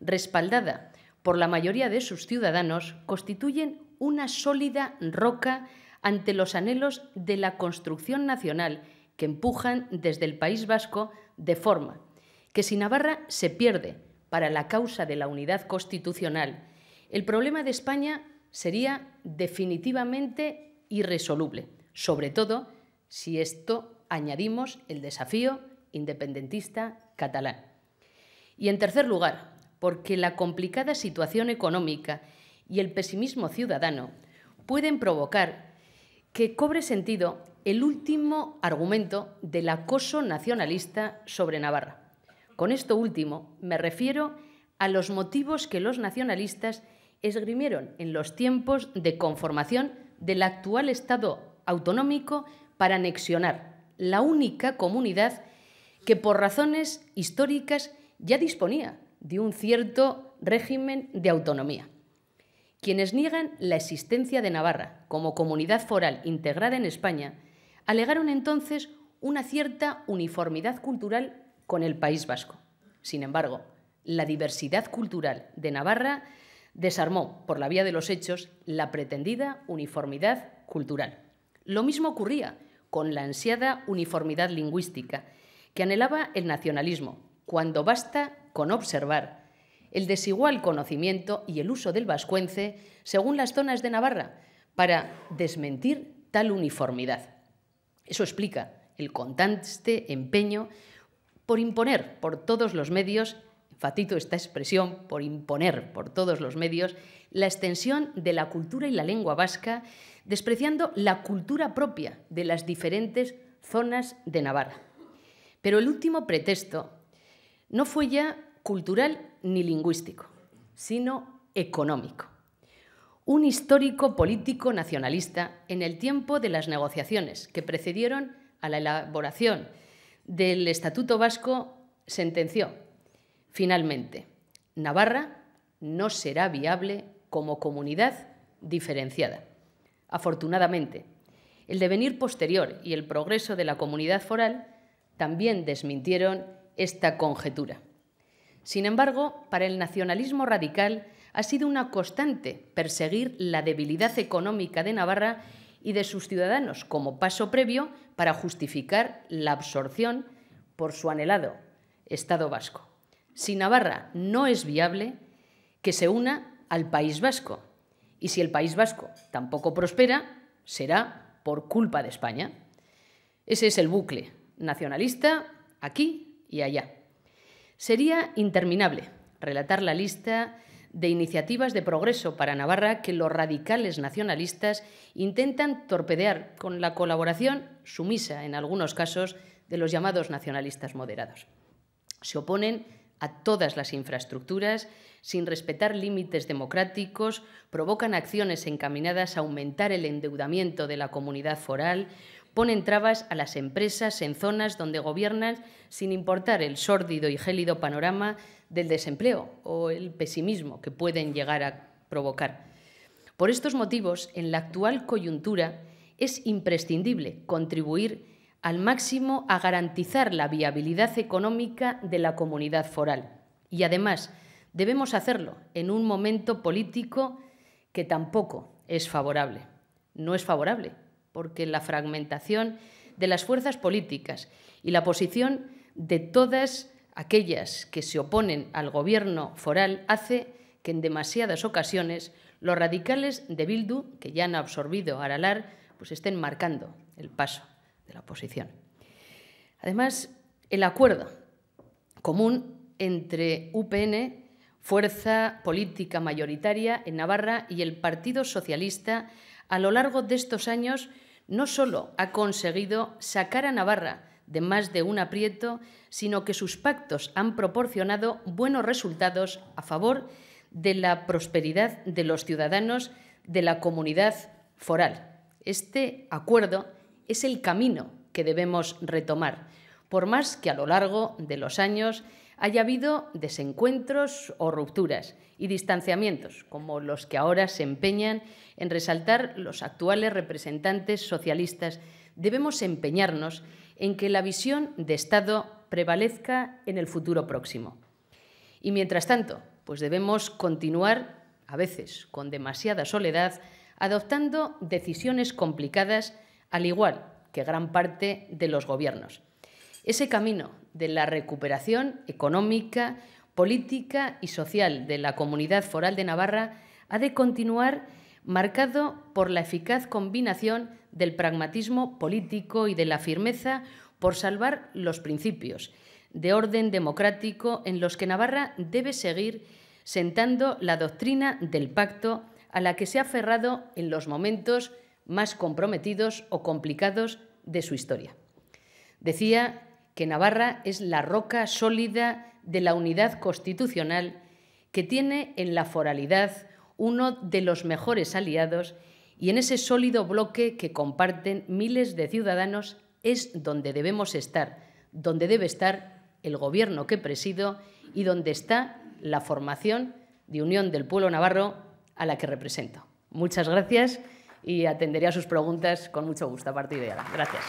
respaldada por la mayoría de sus ciudadanos, constituyen una sólida roca ante los anhelos de la construcción nacional que empujan desde el País Vasco de forma que si Navarra se pierde para la causa de la unidad constitucional, el problema de España sería definitivamente irresoluble, sobre todo si esto añadimos el desafío independentista catalán. Y en tercer lugar, porque la complicada situación económica y el pesimismo ciudadano pueden provocar que cobre sentido el último argumento del acoso nacionalista sobre Navarra. Con esto último me refiero a los motivos que los nacionalistas esgrimieron en los tiempos de conformación del actual Estado autonómico para anexionar la única comunidad que por razones históricas ya disponía de un cierto régimen de autonomía. Quienes niegan la existencia de Navarra como comunidad foral integrada en España alegaron entonces una cierta uniformidad cultural con el País Vasco. Sin embargo, la diversidad cultural de Navarra desarmó, por la vía de los hechos, la pretendida uniformidad cultural. Lo mismo ocurría con la ansiada uniformidad lingüística que anhelaba el nacionalismo, cuando basta con observar el desigual conocimiento y el uso del vascuence según las zonas de Navarra para desmentir tal uniformidad. Eso explica el constante empeño por imponer por todos los medios, enfatizo esta expresión, por imponer por todos los medios, la extensión de la cultura y la lengua vasca, despreciando la cultura propia de las diferentes zonas de Navarra. Pero el último pretexto no fue ya cultural ni lingüístico, sino económico. Un histórico político nacionalista en el tiempo de las negociaciones que precedieron a la elaboración del Estatuto Vasco, sentenció, finalmente, Navarra no será viable como comunidad diferenciada. Afortunadamente, el devenir posterior y el progreso de la comunidad foral también desmintieron esta conjetura. Sin embargo, para el nacionalismo radical ha sido una constante perseguir la debilidad económica de Navarra y de sus ciudadanos como paso previo para justificar la absorción por su anhelado Estado vasco. Si Navarra no es viable, que se una al País Vasco. Y si el País Vasco tampoco prospera, será por culpa de España. Ese es el bucle nacionalista aquí y allá. Sería interminable relatar la lista de iniciativas de progreso para Navarra que los radicales nacionalistas intentan torpedear con la colaboración sumisa, en algunos casos, de los llamados nacionalistas moderados. Se oponen a todas las infraestructuras, sin respetar límites democráticos, provocan acciones encaminadas a aumentar el endeudamiento de la comunidad foral, ponen trabas a las empresas en zonas donde gobiernan sin importar el sórdido y gélido panorama del desempleo o el pesimismo que pueden llegar a provocar. Por estos motivos, en la actual coyuntura es imprescindible contribuir al máximo a garantizar la viabilidad económica de la comunidad foral. Y además, debemos hacerlo en un momento político que tampoco es favorable. No es favorable porque la fragmentación de las fuerzas políticas y la posición de todas aquellas que se oponen al gobierno foral hace que en demasiadas ocasiones los radicales de Bildu, que ya han absorbido a Aralar, pues estén marcando el paso de la oposición. Además, el acuerdo común entre UPN, fuerza política mayoritaria en Navarra, y el Partido Socialista a lo largo de estos años no solo ha conseguido sacar a Navarra de más de un aprieto, sino que sus pactos han proporcionado buenos resultados a favor de la prosperidad de los ciudadanos de la comunidad foral. Este acuerdo es el camino que debemos retomar, por más que a lo largo de los años haya habido desencuentros o rupturas y distanciamientos, como los que ahora se empeñan en resaltar los actuales representantes socialistas, debemos empeñarnos en que la visión de Estado prevalezca en el futuro próximo. Y mientras tanto, pues debemos continuar, a veces con demasiada soledad, adoptando decisiones complicadas, al igual que gran parte de los gobiernos. Ese camino de la recuperación económica, política y social de la comunidad foral de Navarra ha de continuar marcado por la eficaz combinación del pragmatismo político y de la firmeza por salvar los principios de orden democrático en los que Navarra debe seguir sentando la doctrina del pacto a la que se ha aferrado en los momentos más comprometidos o complicados de su historia. Decía que Navarra es la roca sólida de la unidad constitucional que tiene en la foralidad uno de los mejores aliados y en ese sólido bloque que comparten miles de ciudadanos es donde debemos estar, donde debe estar el gobierno que presido y donde está la formación de Unión del Pueblo Navarro a la que represento. Muchas gracias y atenderé a sus preguntas con mucho gusto a partir de ahora. Gracias.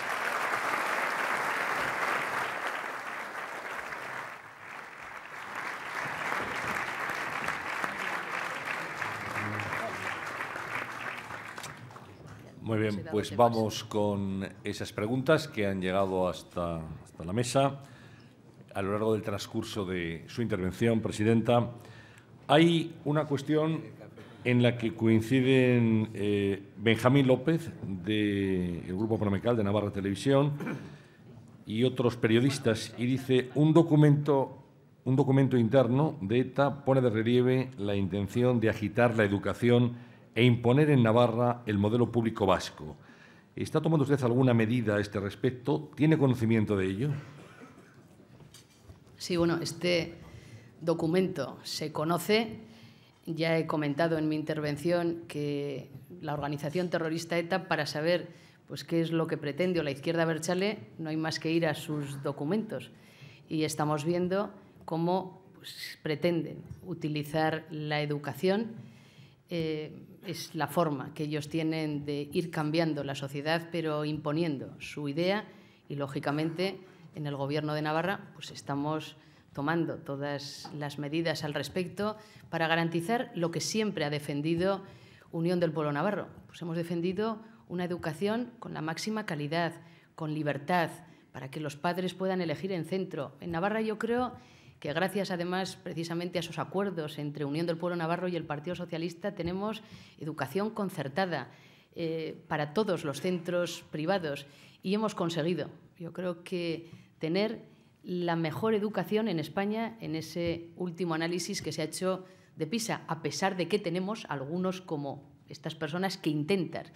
Muy bien, pues vamos con esas preguntas que han llegado hasta, la mesa a lo largo del transcurso de su intervención, Presidenta. Hay una cuestión en la que coinciden eh, Benjamín López, del Grupo Promecal de Navarra Televisión, y otros periodistas, y dice, un documento, un documento interno de ETA pone de relieve la intención de agitar la educación e imponer en Navarra el modelo público vasco. ¿Está tomando usted alguna medida a este respecto? ¿Tiene conocimiento de ello? Sí, bueno, este documento se conoce. Ya he comentado en mi intervención que la organización terrorista ETA, para saber pues, qué es lo que pretende o la izquierda Berchale, no hay más que ir a sus documentos. Y estamos viendo cómo pues, pretenden utilizar la educación eh, es la forma que ellos tienen de ir cambiando la sociedad, pero imponiendo su idea y, lógicamente, en el Gobierno de Navarra pues estamos tomando todas las medidas al respecto para garantizar lo que siempre ha defendido Unión del Pueblo Navarro. Pues hemos defendido una educación con la máxima calidad, con libertad, para que los padres puedan elegir en centro. En Navarra yo creo que gracias además precisamente a esos acuerdos entre Unión del Pueblo Navarro y el Partido Socialista tenemos educación concertada eh, para todos los centros privados y hemos conseguido, yo creo que tener la mejor educación en España en ese último análisis que se ha hecho de PISA, a pesar de que tenemos algunos como estas personas que intentan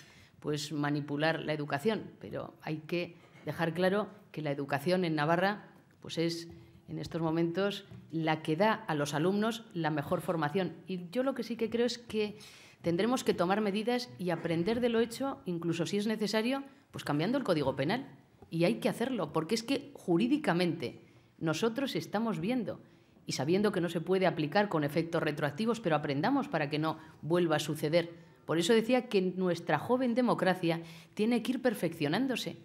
pues, manipular la educación, pero hay que dejar claro que la educación en Navarra pues es en estos momentos la que da a los alumnos la mejor formación. Y yo lo que sí que creo es que tendremos que tomar medidas y aprender de lo hecho, incluso si es necesario, pues cambiando el Código Penal. Y hay que hacerlo, porque es que jurídicamente nosotros estamos viendo y sabiendo que no se puede aplicar con efectos retroactivos, pero aprendamos para que no vuelva a suceder. Por eso decía que nuestra joven democracia tiene que ir perfeccionándose.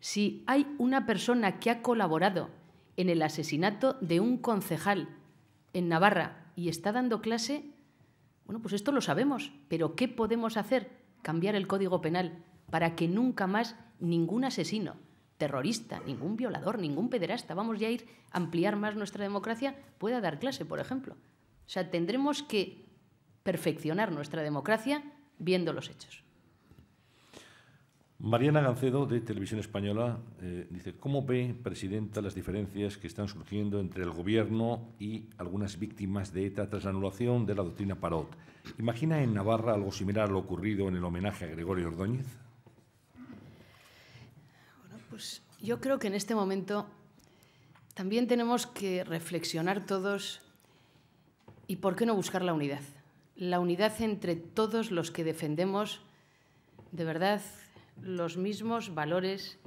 Si hay una persona que ha colaborado, en el asesinato de un concejal en Navarra y está dando clase, bueno, pues esto lo sabemos, pero ¿qué podemos hacer? Cambiar el Código Penal para que nunca más ningún asesino, terrorista, ningún violador, ningún pederasta, vamos ya a ir a ampliar más nuestra democracia, pueda dar clase, por ejemplo. O sea, tendremos que perfeccionar nuestra democracia viendo los hechos. Mariana Gancedo, de Televisión Española, eh, dice, ¿cómo ve, Presidenta, las diferencias que están surgiendo entre el Gobierno y algunas víctimas de ETA tras la anulación de la doctrina Parot? ¿Imagina en Navarra algo similar a lo ocurrido en el homenaje a Gregorio Ordóñez? Bueno, pues yo creo que en este momento también tenemos que reflexionar todos y, ¿por qué no buscar la unidad? La unidad entre todos los que defendemos, de verdad, los mismos valores,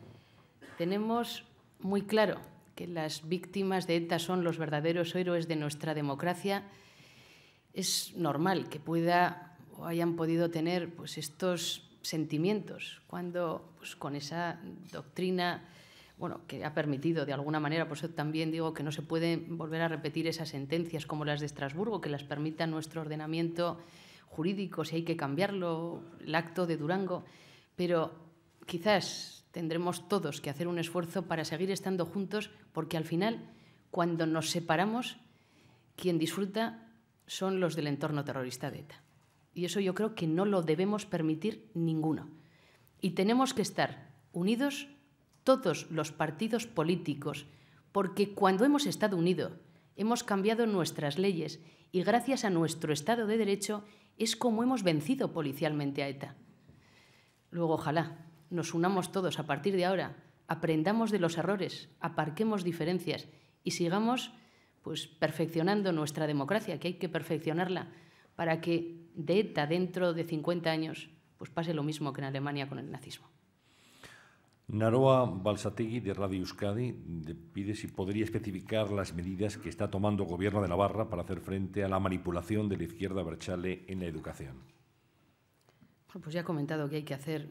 tenemos muy claro que las víctimas de ETA son los verdaderos héroes de nuestra democracia, es normal que pueda o hayan podido tener pues, estos sentimientos cuando pues, con esa doctrina bueno, que ha permitido de alguna manera, por eso también digo que no se pueden volver a repetir esas sentencias como las de Estrasburgo, que las permita nuestro ordenamiento jurídico, si hay que cambiarlo, el acto de Durango pero quizás tendremos todos que hacer un esfuerzo para seguir estando juntos, porque al final, cuando nos separamos, quien disfruta son los del entorno terrorista de ETA. Y eso yo creo que no lo debemos permitir ninguno. Y tenemos que estar unidos todos los partidos políticos, porque cuando hemos estado unidos, hemos cambiado nuestras leyes y gracias a nuestro Estado de Derecho es como hemos vencido policialmente a ETA. Luego, ojalá, nos unamos todos a partir de ahora, aprendamos de los errores, aparquemos diferencias y sigamos pues perfeccionando nuestra democracia, que hay que perfeccionarla para que de ETA dentro de 50 años pues pase lo mismo que en Alemania con el nazismo. Naroa Balsategui, de Radio Euskadi, pide si podría especificar las medidas que está tomando el Gobierno de Navarra para hacer frente a la manipulación de la izquierda Berchale en la educación. Pues ya he comentado que hay que hacer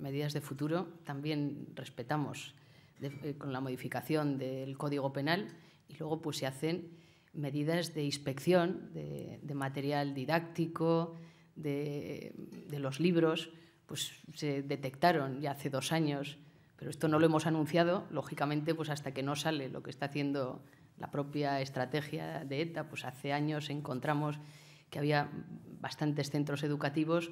medidas de futuro. También respetamos eh, con la modificación del Código Penal y luego pues se hacen medidas de inspección de, material didáctico, de, de, los libros. Pues se detectaron ya hace dos años, pero esto no lo hemos anunciado. Lógicamente, pues hasta que no sale lo que está haciendo la propia estrategia de ETA, pues hace años encontramos que había bastantes centros educativos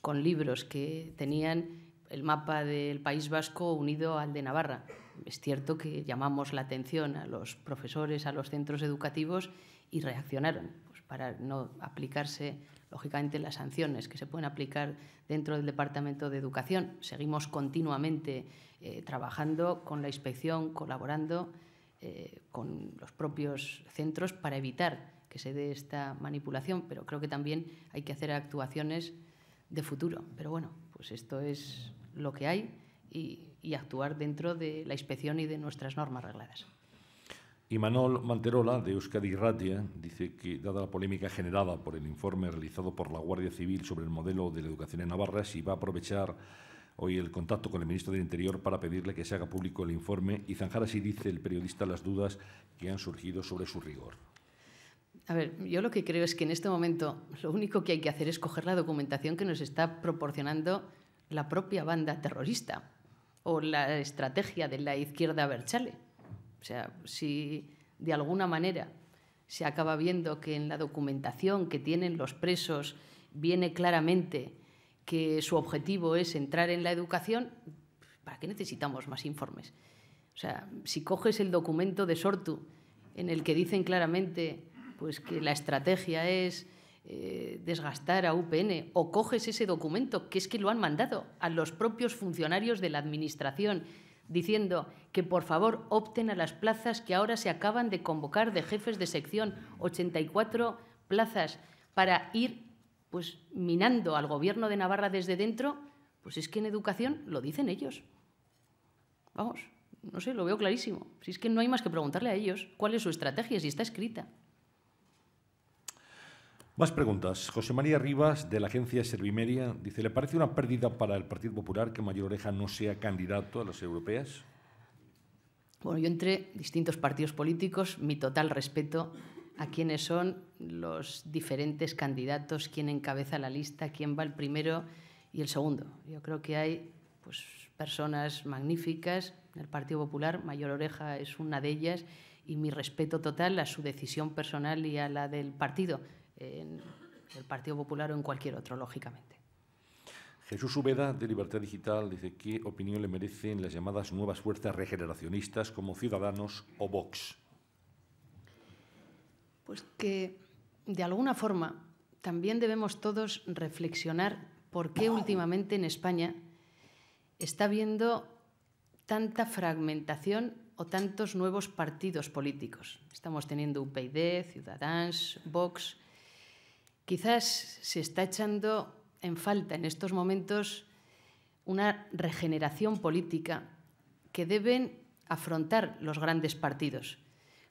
con libros que tenían el mapa del País Vasco unido al de Navarra. Es cierto que llamamos la atención a los profesores, a los centros educativos y reaccionaron pues, para no aplicarse, lógicamente, las sanciones que se pueden aplicar dentro del Departamento de Educación. Seguimos continuamente eh, trabajando con la inspección, colaborando eh, con los propios centros para evitar que se dé esta manipulación, pero creo que también hay que hacer actuaciones de futuro. Pero bueno, pues esto es lo que hay y, actuar dentro de la inspección y de nuestras normas regladas. Y Manol Manterola, de Euskadi Ratia, dice que, dada la polémica generada por el informe realizado por la Guardia Civil sobre el modelo de la educación en Navarra, si va a aprovechar hoy el contacto con el ministro del Interior para pedirle que se haga público el informe y zanjar así, dice el periodista, las dudas que han surgido sobre su rigor. A ver, yo lo que creo es que en este momento lo único que hay que hacer es coger la documentación que nos está proporcionando la propia banda terrorista o la estrategia de la izquierda Berchale. O sea, si de alguna manera se acaba viendo que en la documentación que tienen los presos viene claramente que su objetivo es entrar en la educación, ¿para qué necesitamos más informes? O sea, si coges el documento de Sortu en el que dicen claramente pues que la estrategia es eh, desgastar a UPN o coges ese documento, que es que lo han mandado a los propios funcionarios de la Administración, diciendo que por favor opten a las plazas que ahora se acaban de convocar de jefes de sección, 84 plazas, para ir pues minando al Gobierno de Navarra desde dentro, pues es que en educación lo dicen ellos. Vamos, no sé, lo veo clarísimo. Si es que no hay más que preguntarle a ellos cuál es su estrategia, si está escrita. Más preguntas. José María Rivas, de la agencia Servimeria, dice, ¿le parece una pérdida para el Partido Popular que Mayor Oreja no sea candidato a las europeas? Bueno, yo entre distintos partidos políticos, mi total respeto a quienes son los diferentes candidatos, quién encabeza la lista, quién va el primero y el segundo. Yo creo que hay pues, personas magníficas en el Partido Popular, Mayor Oreja es una de ellas, y mi respeto total a su decisión personal y a la del partido en el Partido Popular o en cualquier otro, lógicamente. Jesús Ubeda, de Libertad Digital, dice qué opinión le merecen las llamadas nuevas fuerzas regeneracionistas como Ciudadanos o Vox. Pues que, de alguna forma, también debemos todos reflexionar por qué últimamente en España está habiendo tanta fragmentación o tantos nuevos partidos políticos. Estamos teniendo UPyD, Ciudadanos, Vox Quizás se está echando en falta en estos momentos una regeneración política que deben afrontar los grandes partidos,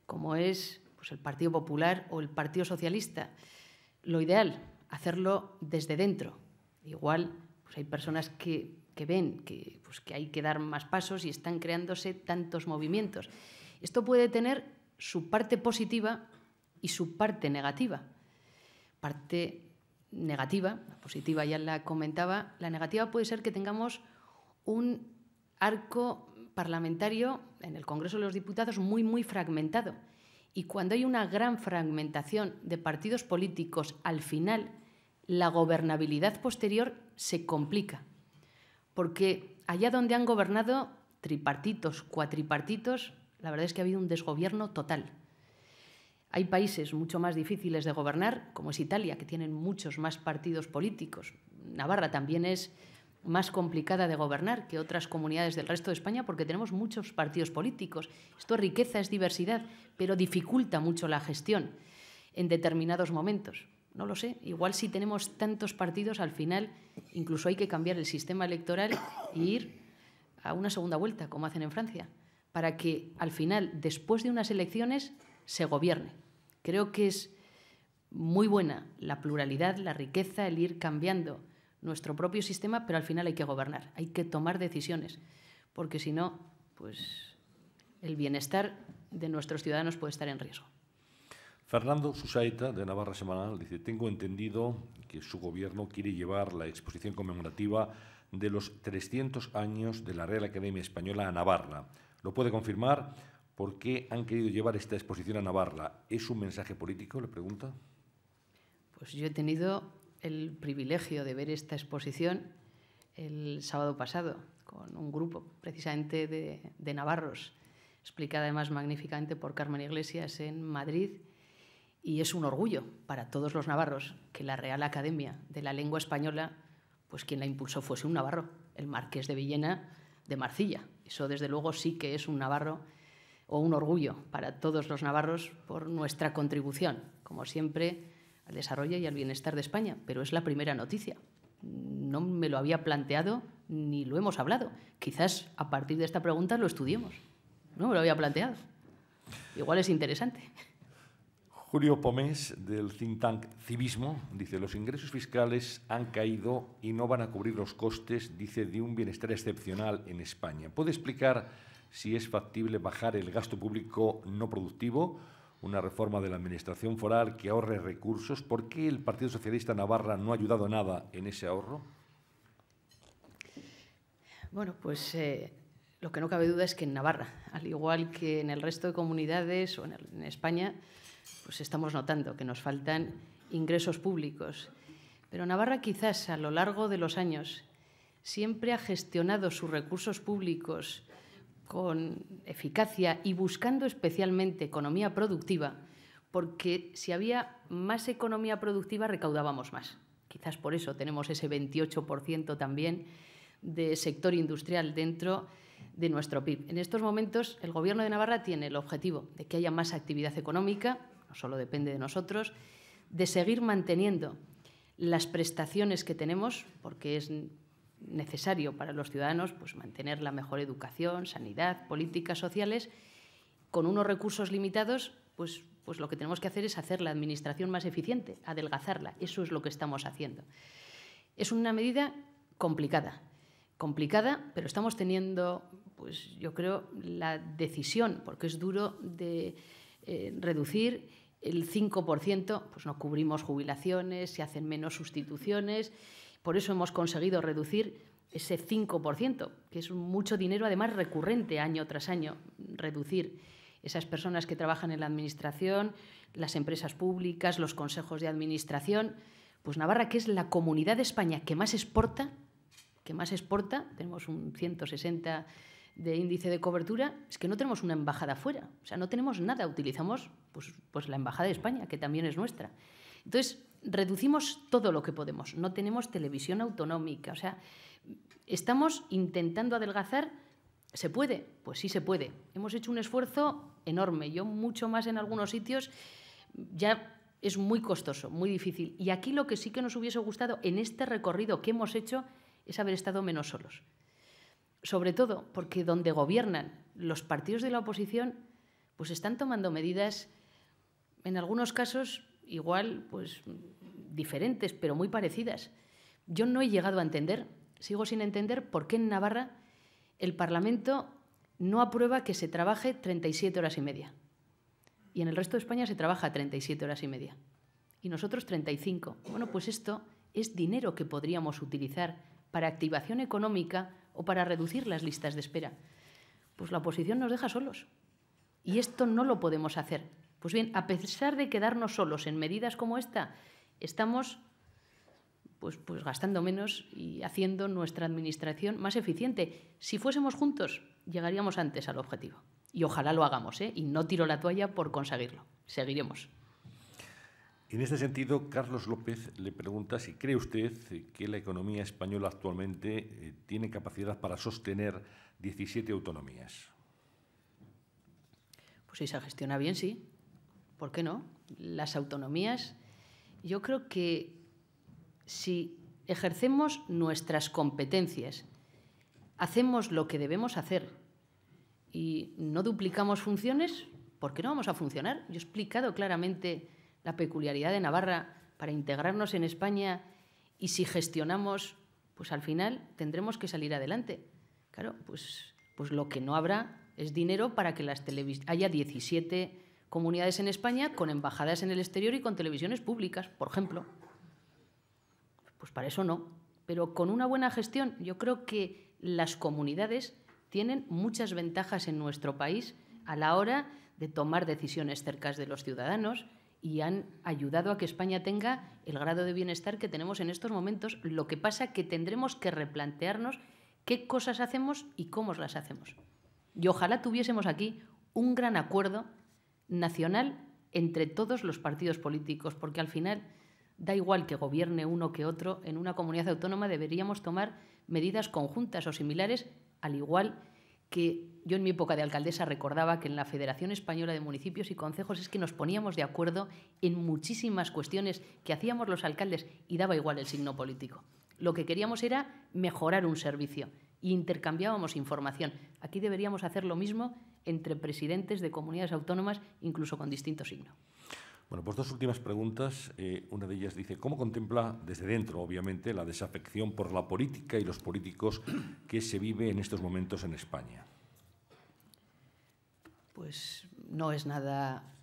como es pues, el Partido Popular o el Partido Socialista. Lo ideal, hacerlo desde dentro. Igual pues, hay personas que, ven pues, que hay que dar más pasos y están creándose tantos movimientos. Esto puede tener su parte positiva y su parte negativa parte negativa, la positiva ya la comentaba, la negativa puede ser que tengamos un arco parlamentario en el Congreso de los Diputados muy, muy fragmentado. Y cuando hay una gran fragmentación de partidos políticos, al final la gobernabilidad posterior se complica. Porque allá donde han gobernado tripartitos, cuatripartitos, la verdad es que ha habido un desgobierno total. Hay países mucho más difíciles de gobernar, como es Italia, que tienen muchos más partidos políticos. Navarra también es más complicada de gobernar que otras comunidades del resto de España porque tenemos muchos partidos políticos. Esto es riqueza, es diversidad, pero dificulta mucho la gestión en determinados momentos. No lo sé, igual si tenemos tantos partidos, al final incluso hay que cambiar el sistema electoral e ir a una segunda vuelta, como hacen en Francia, para que al final, después de unas elecciones, se gobierne. Creo que es muy buena la pluralidad, la riqueza, el ir cambiando nuestro propio sistema, pero al final hay que gobernar, hay que tomar decisiones, porque si no, pues el bienestar de nuestros ciudadanos puede estar en riesgo. Fernando Susaita, de Navarra Semanal, dice, tengo entendido que su gobierno quiere llevar la exposición conmemorativa de los 300 años de la Real Academia Española a Navarra. ¿Lo puede confirmar? ¿Por qué han querido llevar esta exposición a Navarra? ¿Es un mensaje político? Le pregunta. Pues yo he tenido el privilegio de ver esta exposición el sábado pasado con un grupo precisamente de, de navarros, explicada además magníficamente por Carmen Iglesias en Madrid. Y es un orgullo para todos los navarros que la Real Academia de la Lengua Española, pues quien la impulsó fuese un navarro, el marqués de Villena de Marcilla. Eso desde luego sí que es un navarro o un orgullo para todos los navarros por nuestra contribución, como siempre, al desarrollo y al bienestar de España. Pero es la primera noticia. No me lo había planteado ni lo hemos hablado. Quizás a partir de esta pregunta lo estudiemos. No me lo había planteado. Igual es interesante. Julio Pomés, del think tank Civismo, dice, los ingresos fiscales han caído y no van a cubrir los costes, dice, de un bienestar excepcional en España. ¿Puede explicar si es factible bajar el gasto público no productivo, una reforma de la Administración foral que ahorre recursos. ¿Por qué el Partido Socialista Navarra no ha ayudado nada en ese ahorro? Bueno, pues eh, lo que no cabe duda es que en Navarra, al igual que en el resto de comunidades o en, en España, pues estamos notando que nos faltan ingresos públicos. Pero Navarra quizás a lo largo de los años siempre ha gestionado sus recursos públicos con eficacia y buscando especialmente economía productiva, porque si había más economía productiva recaudábamos más. Quizás por eso tenemos ese 28% también de sector industrial dentro de nuestro PIB. En estos momentos el Gobierno de Navarra tiene el objetivo de que haya más actividad económica, no solo depende de nosotros, de seguir manteniendo las prestaciones que tenemos, porque es necesario para los ciudadanos pues, mantener la mejor educación, sanidad, políticas sociales, con unos recursos limitados, pues, pues lo que tenemos que hacer es hacer la administración más eficiente, adelgazarla. Eso es lo que estamos haciendo. Es una medida complicada, complicada, pero estamos teniendo, pues yo creo, la decisión, porque es duro de eh, reducir el 5%, pues no cubrimos jubilaciones, se hacen menos sustituciones. Por eso hemos conseguido reducir ese 5%, que es mucho dinero, además recurrente año tras año, reducir esas personas que trabajan en la Administración, las empresas públicas, los consejos de Administración. Pues Navarra, que es la comunidad de España que más exporta, que más exporta, tenemos un 160 de índice de cobertura, es que no tenemos una embajada fuera, o sea, no tenemos nada, utilizamos pues, pues la embajada de España, que también es nuestra. Entonces, reducimos todo lo que podemos. No tenemos televisión autonómica. O sea, estamos intentando adelgazar. ¿Se puede? Pues sí se puede. Hemos hecho un esfuerzo enorme. Yo mucho más en algunos sitios ya es muy costoso, muy difícil. Y aquí lo que sí que nos hubiese gustado en este recorrido que hemos hecho es haber estado menos solos. Sobre todo porque donde gobiernan los partidos de la oposición, pues están tomando medidas, en algunos casos, igual, pues diferentes, pero muy parecidas. Yo no he llegado a entender, sigo sin entender, por qué en Navarra el Parlamento no aprueba que se trabaje 37 horas y media. Y en el resto de España se trabaja 37 horas y media. Y nosotros 35. Bueno, pues esto es dinero que podríamos utilizar para activación económica o para reducir las listas de espera. Pues la oposición nos deja solos. Y esto no lo podemos hacer. Pues bien, a pesar de quedarnos solos en medidas como esta, estamos pues, pues, gastando menos y haciendo nuestra administración más eficiente. Si fuésemos juntos, llegaríamos antes al objetivo. Y ojalá lo hagamos, ¿eh? y no tiro la toalla por conseguirlo. Seguiremos. En este sentido, Carlos López le pregunta si cree usted que la economía española actualmente eh, tiene capacidad para sostener 17 autonomías. Pues si se gestiona bien, sí. ¿por qué no? Las autonomías, yo creo que si ejercemos nuestras competencias, hacemos lo que debemos hacer y no duplicamos funciones, ¿por qué no vamos a funcionar? Yo he explicado claramente la peculiaridad de Navarra para integrarnos en España y si gestionamos, pues al final tendremos que salir adelante. Claro, pues, pues lo que no habrá es dinero para que las haya 17 comunidades en España con embajadas en el exterior y con televisiones públicas, por ejemplo. Pues para eso no. Pero con una buena gestión yo creo que las comunidades tienen muchas ventajas en nuestro país a la hora de tomar decisiones cercas de los ciudadanos y han ayudado a que España tenga el grado de bienestar que tenemos en estos momentos. Lo que pasa que tendremos que replantearnos qué cosas hacemos y cómo las hacemos. Y ojalá tuviésemos aquí un gran acuerdo nacional entre todos los partidos políticos, porque al final da igual que gobierne uno que otro, en una comunidad autónoma deberíamos tomar medidas conjuntas o similares, al igual que yo en mi época de alcaldesa recordaba que en la Federación Española de Municipios y Concejos es que nos poníamos de acuerdo en muchísimas cuestiones que hacíamos los alcaldes y daba igual el signo político. Lo que queríamos era mejorar un servicio. Y intercambiábamos información. Aquí deberíamos hacer lo mismo entre presidentes de comunidades autónomas, incluso con distinto signo. Bueno, pues dos últimas preguntas. Eh, una de ellas dice, ¿cómo contempla desde dentro, obviamente, la desafección por la política y los políticos que se vive en estos momentos en España? Pues no es nada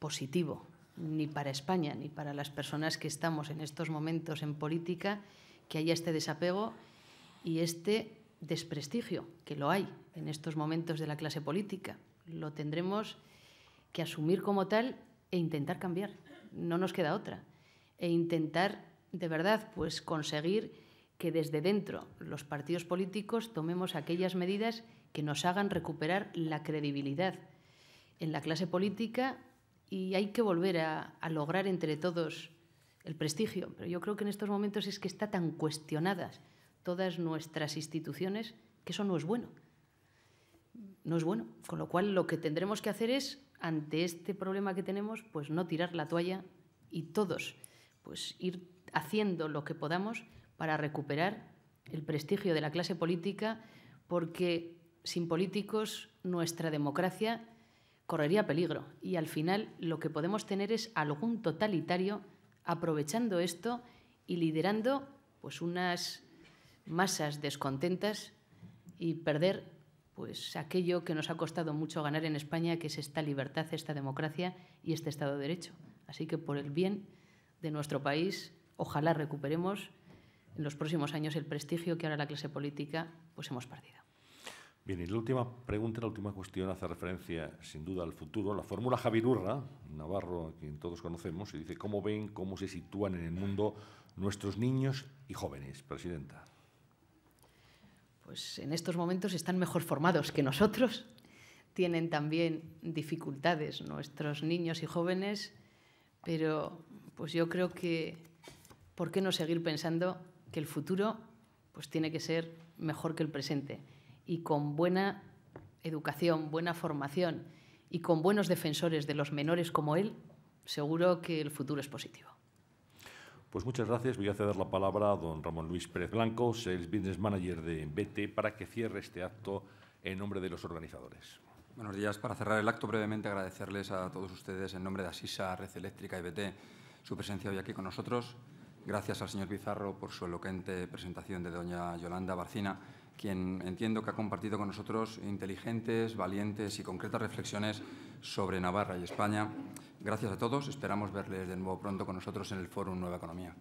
positivo, ni para España, ni para las personas que estamos en estos momentos en política, que haya este desapego y este desprestigio, que lo hay en estos momentos de la clase política. Lo tendremos que asumir como tal e intentar cambiar. No nos queda otra. E intentar, de verdad, pues conseguir que desde dentro los partidos políticos tomemos aquellas medidas que nos hagan recuperar la credibilidad en la clase política y hay que volver a, a lograr entre todos el prestigio. Pero yo creo que en estos momentos es que está tan cuestionada todas nuestras instituciones que eso no es bueno. No es bueno. Con lo cual, lo que tendremos que hacer es, ante este problema que tenemos, pues no tirar la toalla y todos, pues ir haciendo lo que podamos para recuperar el prestigio de la clase política, porque sin políticos nuestra democracia correría peligro. Y al final lo que podemos tener es algún totalitario aprovechando esto y liderando pues unas masas descontentas y perder pues aquello que nos ha costado mucho ganar en España, que es esta libertad, esta democracia y este Estado de Derecho. Así que por el bien de nuestro país, ojalá recuperemos en los próximos años el prestigio que ahora la clase política pues hemos perdido. Bien, y la última pregunta, la última cuestión hace referencia sin duda al futuro. La fórmula Javirurra, Navarro, a quien todos conocemos, y dice, ¿cómo ven, cómo se sitúan en el mundo nuestros niños y jóvenes, Presidenta? pues en estos momentos están mejor formados que nosotros, tienen también dificultades nuestros niños y jóvenes, pero pues yo creo que ¿por qué no seguir pensando que el futuro pues tiene que ser mejor que el presente y con buena educación, buena formación y con buenos defensores de los menores como él, seguro que el futuro es positivo. Pues muchas gracias. Voy a ceder la palabra a don Ramón Luis Pérez Blanco, el business manager de BT, para que cierre este acto en nombre de los organizadores. Buenos días. Para cerrar el acto, brevemente agradecerles a todos ustedes, en nombre de Asisa, Red Eléctrica y BT, su presencia hoy aquí con nosotros. Gracias al señor Pizarro por su elocuente presentación de doña Yolanda Barcina quien entiendo que ha compartido con nosotros inteligentes, valientes y concretas reflexiones sobre Navarra y España. Gracias a todos, esperamos verles de nuevo pronto con nosotros en el Fórum Nueva Economía.